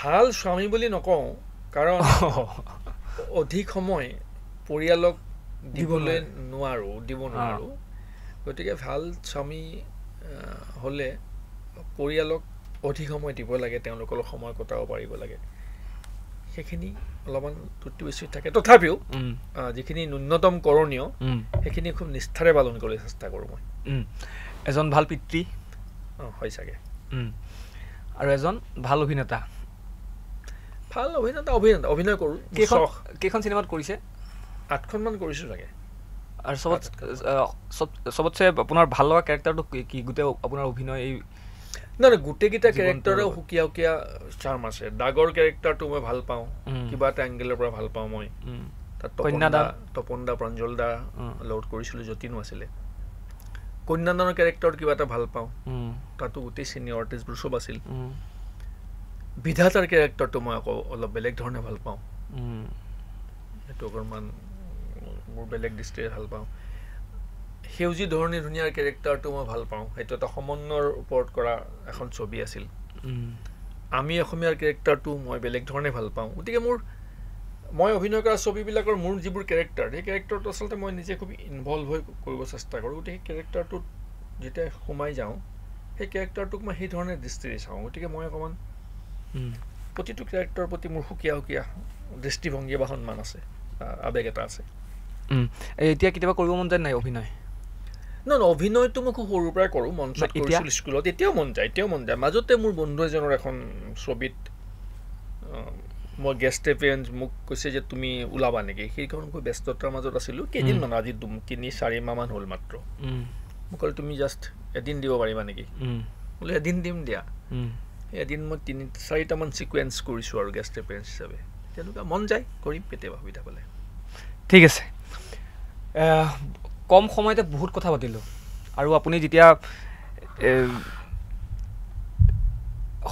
ভাল স্বামী বুলি নকওঁ কাৰণ অধিক সময় পৰিয়ালক দিবলৈ নোৱাৰোঁ দিব নোৱাৰোঁ গতিকে ভাল স্বামী হ'লে পৰিয়ালক অধিক সময় দিব লাগে তেওঁলোকৰ সময় কটাব পাৰিব লাগে সেইখিনি অলপমান ত্ৰুটি বেছি থাকে তথাপিও যিখিনি ন্যূনতম কৰণীয় সেইখিনি খুব নিষ্ঠাৰে পালন কৰিবলৈ চেষ্টা কৰোঁ মই এজন ভাল পিতৃ হয় চাগে আৰু এজন ভাল অভিনেতা ভাল অভিনেতা অভিনেতা অভিনয় কৰোঁ কেইখন চিনেমাত কৰিছে আঠখনমান কৰিছোঁ চাগে আৰু চবত চব চবতচে আপোনাৰ ভাল লগা কেৰেক্টাৰটো কি কি গোটেই আপোনাৰ অভিনয় এই নাই গোটেইকেইটা কেৰেক্টাৰে সুকীয়া সুকীয়া চাৰ্ম আছে ডাগৰ কেৰেক্টাৰটো মই ভাল পাওঁ কিবা এটা এংগেলৰ পৰা ভাল পাওঁ মই তাত কন্যাদা তপনদা প্ৰাঞ্জল দা লগত কৰিছিলোঁ যতীনো আছিলে কন্যাদানৰ কেৰেক্টাৰত কিবা এটা ভাল পাওঁ তাতো গোটেই চিনিয়ৰ আৰ্টিষ্টবোৰ চব আছিল বিধাতাৰ কেৰেক্টাৰটো মই আকৌ অলপ বেলেগ ধৰণে ভাল পাওঁ সেইটো অকণমান মোৰ বেলেগ দৃষ্টিৰে ভাল পাওঁ সেউজী ধৰণে ধুনীয়াৰ কেৰেক্টাৰটো মই ভাল পাওঁ সেইটো এটা সমন্বয়ৰ ওপৰত কৰা এখন ছবি আছিল আমি অসমীয়াৰ কেৰেক্টাৰটো মই বেলেগ ধৰণে ভাল পাওঁ গতিকে মোৰ মই অভিনয় কৰা ছবিবিলাকৰ মোৰ যিবোৰ কেৰেক্টাৰ সেই কেৰেক্টাৰটো আচলতে মই নিজে খুব ইনভল্ভ হৈ কৰিব চেষ্টা কৰোঁ গতিকে সেই কেৰেক্টাৰটোত যেতিয়া সোমাই যাওঁ সেই কেৰেক্টাৰটোক মই সেইধৰণে দৃষ্টিৰে চাওঁ গতিকে মই অকণমান প্ৰতিটো কেৰেক্টাৰৰ প্ৰতি মোৰ সুকীয়া সুকীয়া দৃষ্টিভংগী বা সন্মান আছে আৱেগ এটা আছে এতিয়া কেতিয়াবা কৰিব মন যায় নাই অভিনয় অভিনয়টো মই খুব সৰুৰ পৰাই কৰোঁ মঞ্চ কৰিছিলোঁ স্কুলত এতিয়াও মন যায় এতিয়াও মন যায় মাজতে মোৰ বন্ধু এজনৰ এখন ছবিত মই গেষ্ট এপিয়েঞ্চ মোক কৈছে যে তুমি ওলাবা নেকি সেইখন মই ব্যস্ততাৰ মাজত আছিলোঁ কেইদিনমান আজি তিনি চাৰি মাহমান হ'ল মাত্ৰ মোক ক'লে তুমি জাষ্ট এদিন দিব পাৰিবা নেকি বোলে এদিন দিম দিয়া এদিন মই তিনি চাৰিটামান ছিকুৱেঞ্চ কৰিছোঁ আৰু গেষ্ট এপিয়েঞ্চ হিচাপে তেনেকুৱা মন যায় কৰিম কেতিয়াবা সুবিধা পালে ঠিক আছে কম সময়তে বহুত কথা পাতিলোঁ আৰু আপুনি যেতিয়া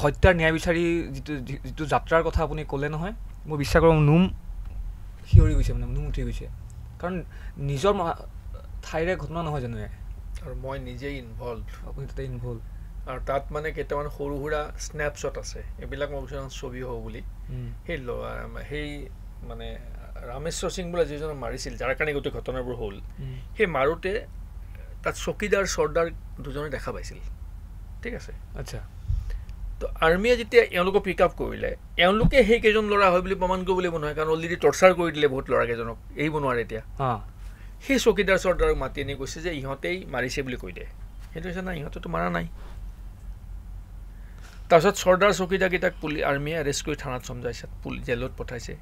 হত্যাৰ ন্যায় বিচাৰি যিটো যিটো যাত্ৰাৰ কথা আপুনি ক'লে নহয় মই বিশ্বাস কৰোঁ নোম শিঞৰি গৈছে মানে নোম উঠি গৈছে কাৰণ নিজৰ ঠাইৰে ঘটনা নহয় জানো আৰু মই নিজেই ইনভল্ভ আপুনি তাতে ইনভল্ভ আৰু তাত মানে কেইটামান সৰু সুৰা স্নেপশ্বট আছে এইবিলাক মই বিচাৰোঁ ছবি হ'ব বুলি সেই ল সেই মানে ৰামেশ্বৰ সিং বোলে যিজনক মাৰিছিল যাৰ কাৰণে গোটেই ঘটনাবোৰ হ'ল সেই মাৰোতে তাত চকীদাৰ চৰ্দাৰ দুজনে দেখা পাইছিল ঠিক আছে আচ্ছা তো আৰ্মীয়ে যেতিয়া এওঁলোকক পিক আপ কৰিলে এওঁলোকে সেইকেইজন ল'ৰা হয় বুলি প্ৰমাণ কৰিব লাগিব নহয় কাৰণ অলৰেডি টৰ্চাৰ কৰি দিলে বহুত ল'ৰাকেইজনক এৰিব নোৱাৰে এতিয়া সেই চকীদাৰ চৰ্দাৰক মাতি আনি কৈছে যে ইহঁতেই মাৰিছে বুলি কৈ দিয়ে সেইটো হৈছে নাই ইহঁতেতো মাৰা নাই তাৰপিছত চৰ্দাৰ চকীদাৰকেইটাক পুলি আৰ্মীয়ে এৰেষ্ট কৰি থানাত চমজাইছে জেলত পঠাইছে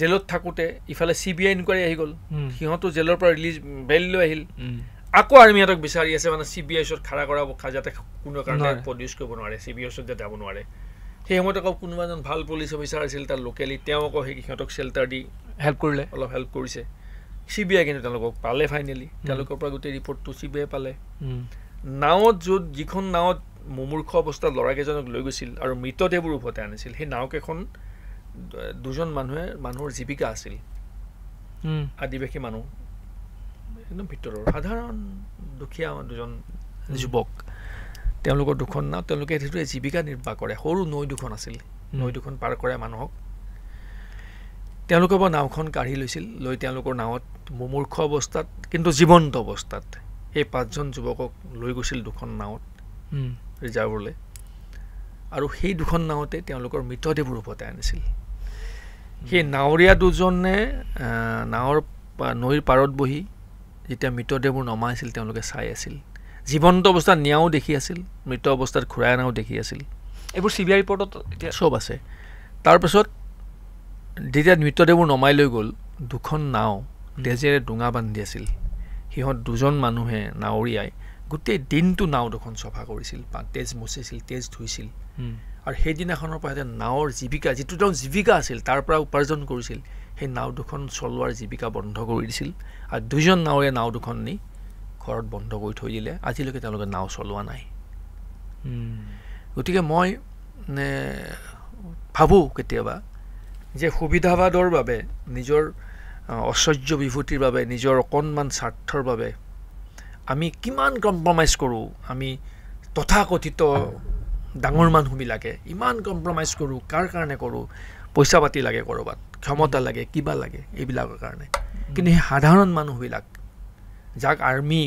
জেলত থাকোঁতে ইফালে চি বি আই ইনকুৱাৰী আহি গ'ল সিহঁতো জেলৰ পৰা ৰিলিজ বেল লৈ আহিল আকৌ আৰ্মি সিহঁতক বিচাৰি আছে মানে চি বি আইৰ ওচৰত খাৰা কৰাব যাতে কোনো কাৰণে প্ৰডিউচ কৰিব নোৱাৰে চি বি আইৰ ওচৰত যাতে যাব নোৱাৰে সেই সময়ত আকৌ কোনোবা এজন ভাল পুলিচ অফিচাৰ আছিল তাৰ লোকেলি তেওঁ আকৌ সেই সিহঁতক চেল্টাৰ দি হেল্প কৰিলে অলপ হেল্প কৰিছে চি বি আই কিন্তু তেওঁলোকক পালে ফাইনেলি তেওঁলোকৰ পৰা গোটেই ৰিপৰ্টটো চি বি আই পালে নাৱত য'ত যিখন নাৱত মুমূৰ্খ অৱস্থাত ল'ৰাকেইজনক লৈ গৈছিল আৰু মৃতদেহবোৰ উভতাই আনিছিল সেই নাওকেইখন দুজন মানুহে মানুহৰ জীৱিকা আছিল আদিবাসী মানুহ একদম ভিতৰৰ সাধাৰণ দুখীয়া দুজন যুৱক তেওঁলোকৰ দুখন নাও তেওঁলোকে সেইটোৱে জীৱিকা নিৰ্বাহ কৰে সৰু নৈ দুখন আছিল নৈ দুখন পাৰ কৰে মানুহক তেওঁলোকৰ পৰা নাওখন কাঢ়ি লৈছিল লৈ তেওঁলোকৰ নাৱত মুমূৰ্খ অৱস্থাত কিন্তু জীৱন্ত অৱস্থাত সেই পাঁচজন যুৱকক লৈ গৈছিল দুখন নাৱত ৰিজাৰ্ভলৈ আৰু সেই দুখন নাৱতে তেওঁলোকৰ মৃতদেহ ৰূপতে আনিছিল সেই নাৱৰীয়া দুজনে নাৱৰ নৈৰ পাৰত বহি যেতিয়া মৃতদেহবোৰ নমাইছিল তেওঁলোকে চাই আছিল জীৱন্ত অৱস্থাত নিয়াও দেখি আছিল মৃত অৱস্থাত ঘূৰাই অনাও দেখি আছিল এইবোৰ চি বি আই ৰিপৰ্টত এতিয়া চব আছে তাৰপাছত যেতিয়া মৃতদেহবোৰ নমাই লৈ গ'ল দুখন নাও তেজেৰে ডোঙা বান্ধি আছিল সিহঁত দুজন মানুহে নাৱৰীয়াই গোটেই দিনটো নাও দুখন চফা কৰিছিল বা তেজ মচিছিল তেজ ধুইছিল আৰু সেইদিনাখনৰ পৰা সিহঁতে নাৱৰ জীৱিকা যিটো তেওঁ জীৱিকা আছিল তাৰ পৰা উপাৰ্জন কৰিছিল সেই নাও দুখন চলোৱাৰ জীৱিকা বন্ধ কৰি দিছিল আৰু দুজন নাৱৰে নাও দুখন নি ঘৰত বন্ধ কৰি থৈ দিলে আজিলৈকে তেওঁলোকে নাও চলোৱা নাই গতিকে মই ভাবোঁ কেতিয়াবা যে সুবিধাবাদৰ বাবে নিজৰ ঐশ্বৰ্য বিভূতিৰ বাবে নিজৰ অকণমান স্বাৰ্থৰ বাবে আমি কিমান কম্প্ৰমাইজ কৰোঁ আমি তথাকথিত ডাঙৰ মানুহবিলাকে ইমান কম্প্ৰমাইজ কৰোঁ কাৰ কাৰণে কৰোঁ পইচা পাতি লাগে ক'ৰবাত ক্ষমতা লাগে কিবা লাগে এইবিলাকৰ কাৰণে কিন্তু সেই সাধাৰণ মানুহবিলাক যাক আৰ্মি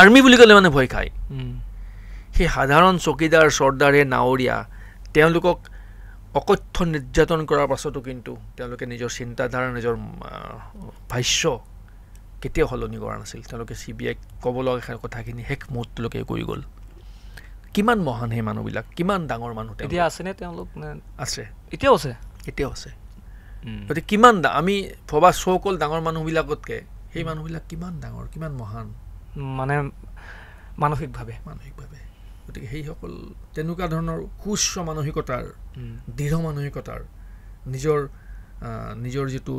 আৰ্মি বুলি ক'লে মানে ভয় খায় সেই সাধাৰণ চকীদাৰ চৰ্দাৰে নাৱৰীয়া তেওঁলোকক অকথ্য নিৰ্যাতন কৰাৰ পাছতো কিন্তু তেওঁলোকে নিজৰ চিন্তাধাৰা নিজৰ ভাষ্য কেতিয়াও সলনি কৰা নাছিল তেওঁলোকে চি বি আইক ক'ব লগা কথাখিনি শেষ মুহূৰ্তলৈকে কৰি গ'ল কিমান মহান সেই মানুহবিলাক কিমান ডাঙৰ মানুহ এতিয়া আছেনে তেওঁলোক আছে এতিয়াও আছে এতিয়াও আছে গতিকে কিমান আমি ভবা চৌকল ডাঙৰ মানুহবিলাকতকৈ সেই মানুহবিলাক কিমান ডাঙৰ কিমান মহান মানে মানসিকভাৱে মানসিকভাৱে গতিকে সেইসকল তেনেকুৱা ধৰণৰ সুচ্চ মানসিকতাৰ দৃঢ় মানসিকতাৰ নিজৰ নিজৰ যিটো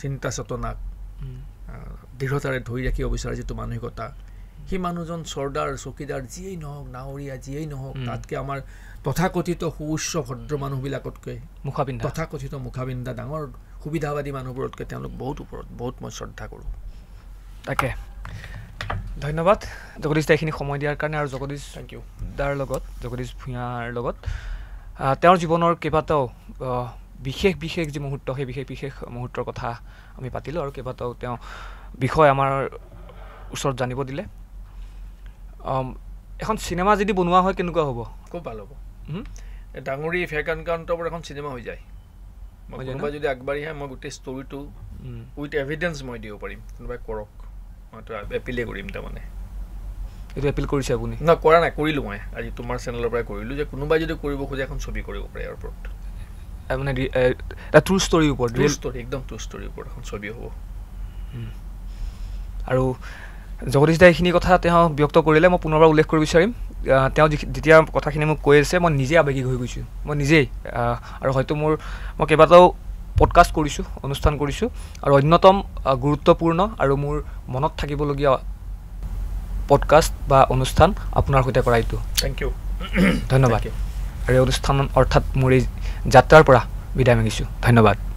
চিন্তা চেতনাক দৃঢ়তাৰে ধৰি ৰাখিব বিচৰা যিটো মানসিকতা সেই মানুহজন চৰ্দাৰ চকীদাৰ যিয়েই নহওক নাৱৰীয়া যিয়েই নহওক তাতকৈ আমাৰ তথাকথিত সু উচ্চ ভদ্ৰ মানুহবিলাকতকৈ মুখাবিন্দা তথাকথিত মুখাবিন্দা ডাঙৰ সুবিধাবাদী মানুহবোৰতকৈ তেওঁলোক বহুত ওপৰত বহুত মই শ্ৰদ্ধা কৰোঁ তাকে ধন্যবাদ জগদীশ দা এইখিনি সময় দিয়াৰ কাৰণে আৰু জগদীশ থেংক ইউ দাৰ লগত জগদীশ ভূঞাৰ লগত তেওঁৰ জীৱনৰ কেইবাটাও বিশেষ বিশেষ যি মুহূৰ্ত সেই বিশেষ বিশেষ মুহূৰ্তৰ কথা আমি পাতিলোঁ আৰু কেইবাটাও তেওঁ বিষয় আমাৰ ওচৰত জানিব দিলে এখন চিনেমা যদি বনোৱা হয় কেনেকুৱা হ'ব খুব ভাল হ'ব ডাঙৰি ফেক এনকাউণ্টাৰবোৰ এখন চিনেমা হৈ যায় মই কোনোবাই যদি আগবাঢ়ি আহে মই গোটেই ষ্টৰিটো উইথ এভিডেঞ্চ মই দিব পাৰিম কোনোবাই কৰক মই এপিলে কৰিম তাৰমানে এইটো এপিল কৰিছে আপুনি ন কৰা নাই কৰিলোঁ মই আজি তোমাৰ চেনেলৰ পৰাই কৰিলোঁ যে কোনোবাই যদি কৰিব খোজে এখন ছবি কৰিব পাৰে ইয়াৰ ওপৰত মানে এটা ট্ৰু ষ্টৰীৰ ওপৰত ষ্টৰী একদম ট্ৰু ষ্টৰীৰ ওপৰত এখন ছবি হ'ব আৰু জগদীশ দাই এইখিনি কথা তেওঁ ব্যক্ত কৰিলে মই পুনৰবাৰ উল্লেখ কৰিব বিচাৰিম তেওঁ যি যেতিয়া কথাখিনি মোক কৈ আছে মই নিজেই আৱেগিক হৈ গৈছোঁ মই নিজেই আৰু হয়তো মোৰ মই কেইবাটাও পডকাষ্ট কৰিছোঁ অনুষ্ঠান কৰিছোঁ আৰু অন্যতম গুৰুত্বপূৰ্ণ আৰু মোৰ মনত থাকিবলগীয়া পডকাষ্ট বা অনুষ্ঠান আপোনাৰ সৈতে কৰা এইটো থেংক ইউ ধন্যবাদ আৰু এই অনুষ্ঠান অৰ্থাৎ মোৰ এই যাত্ৰাৰ পৰা বিদায় মাগিছোঁ ধন্যবাদ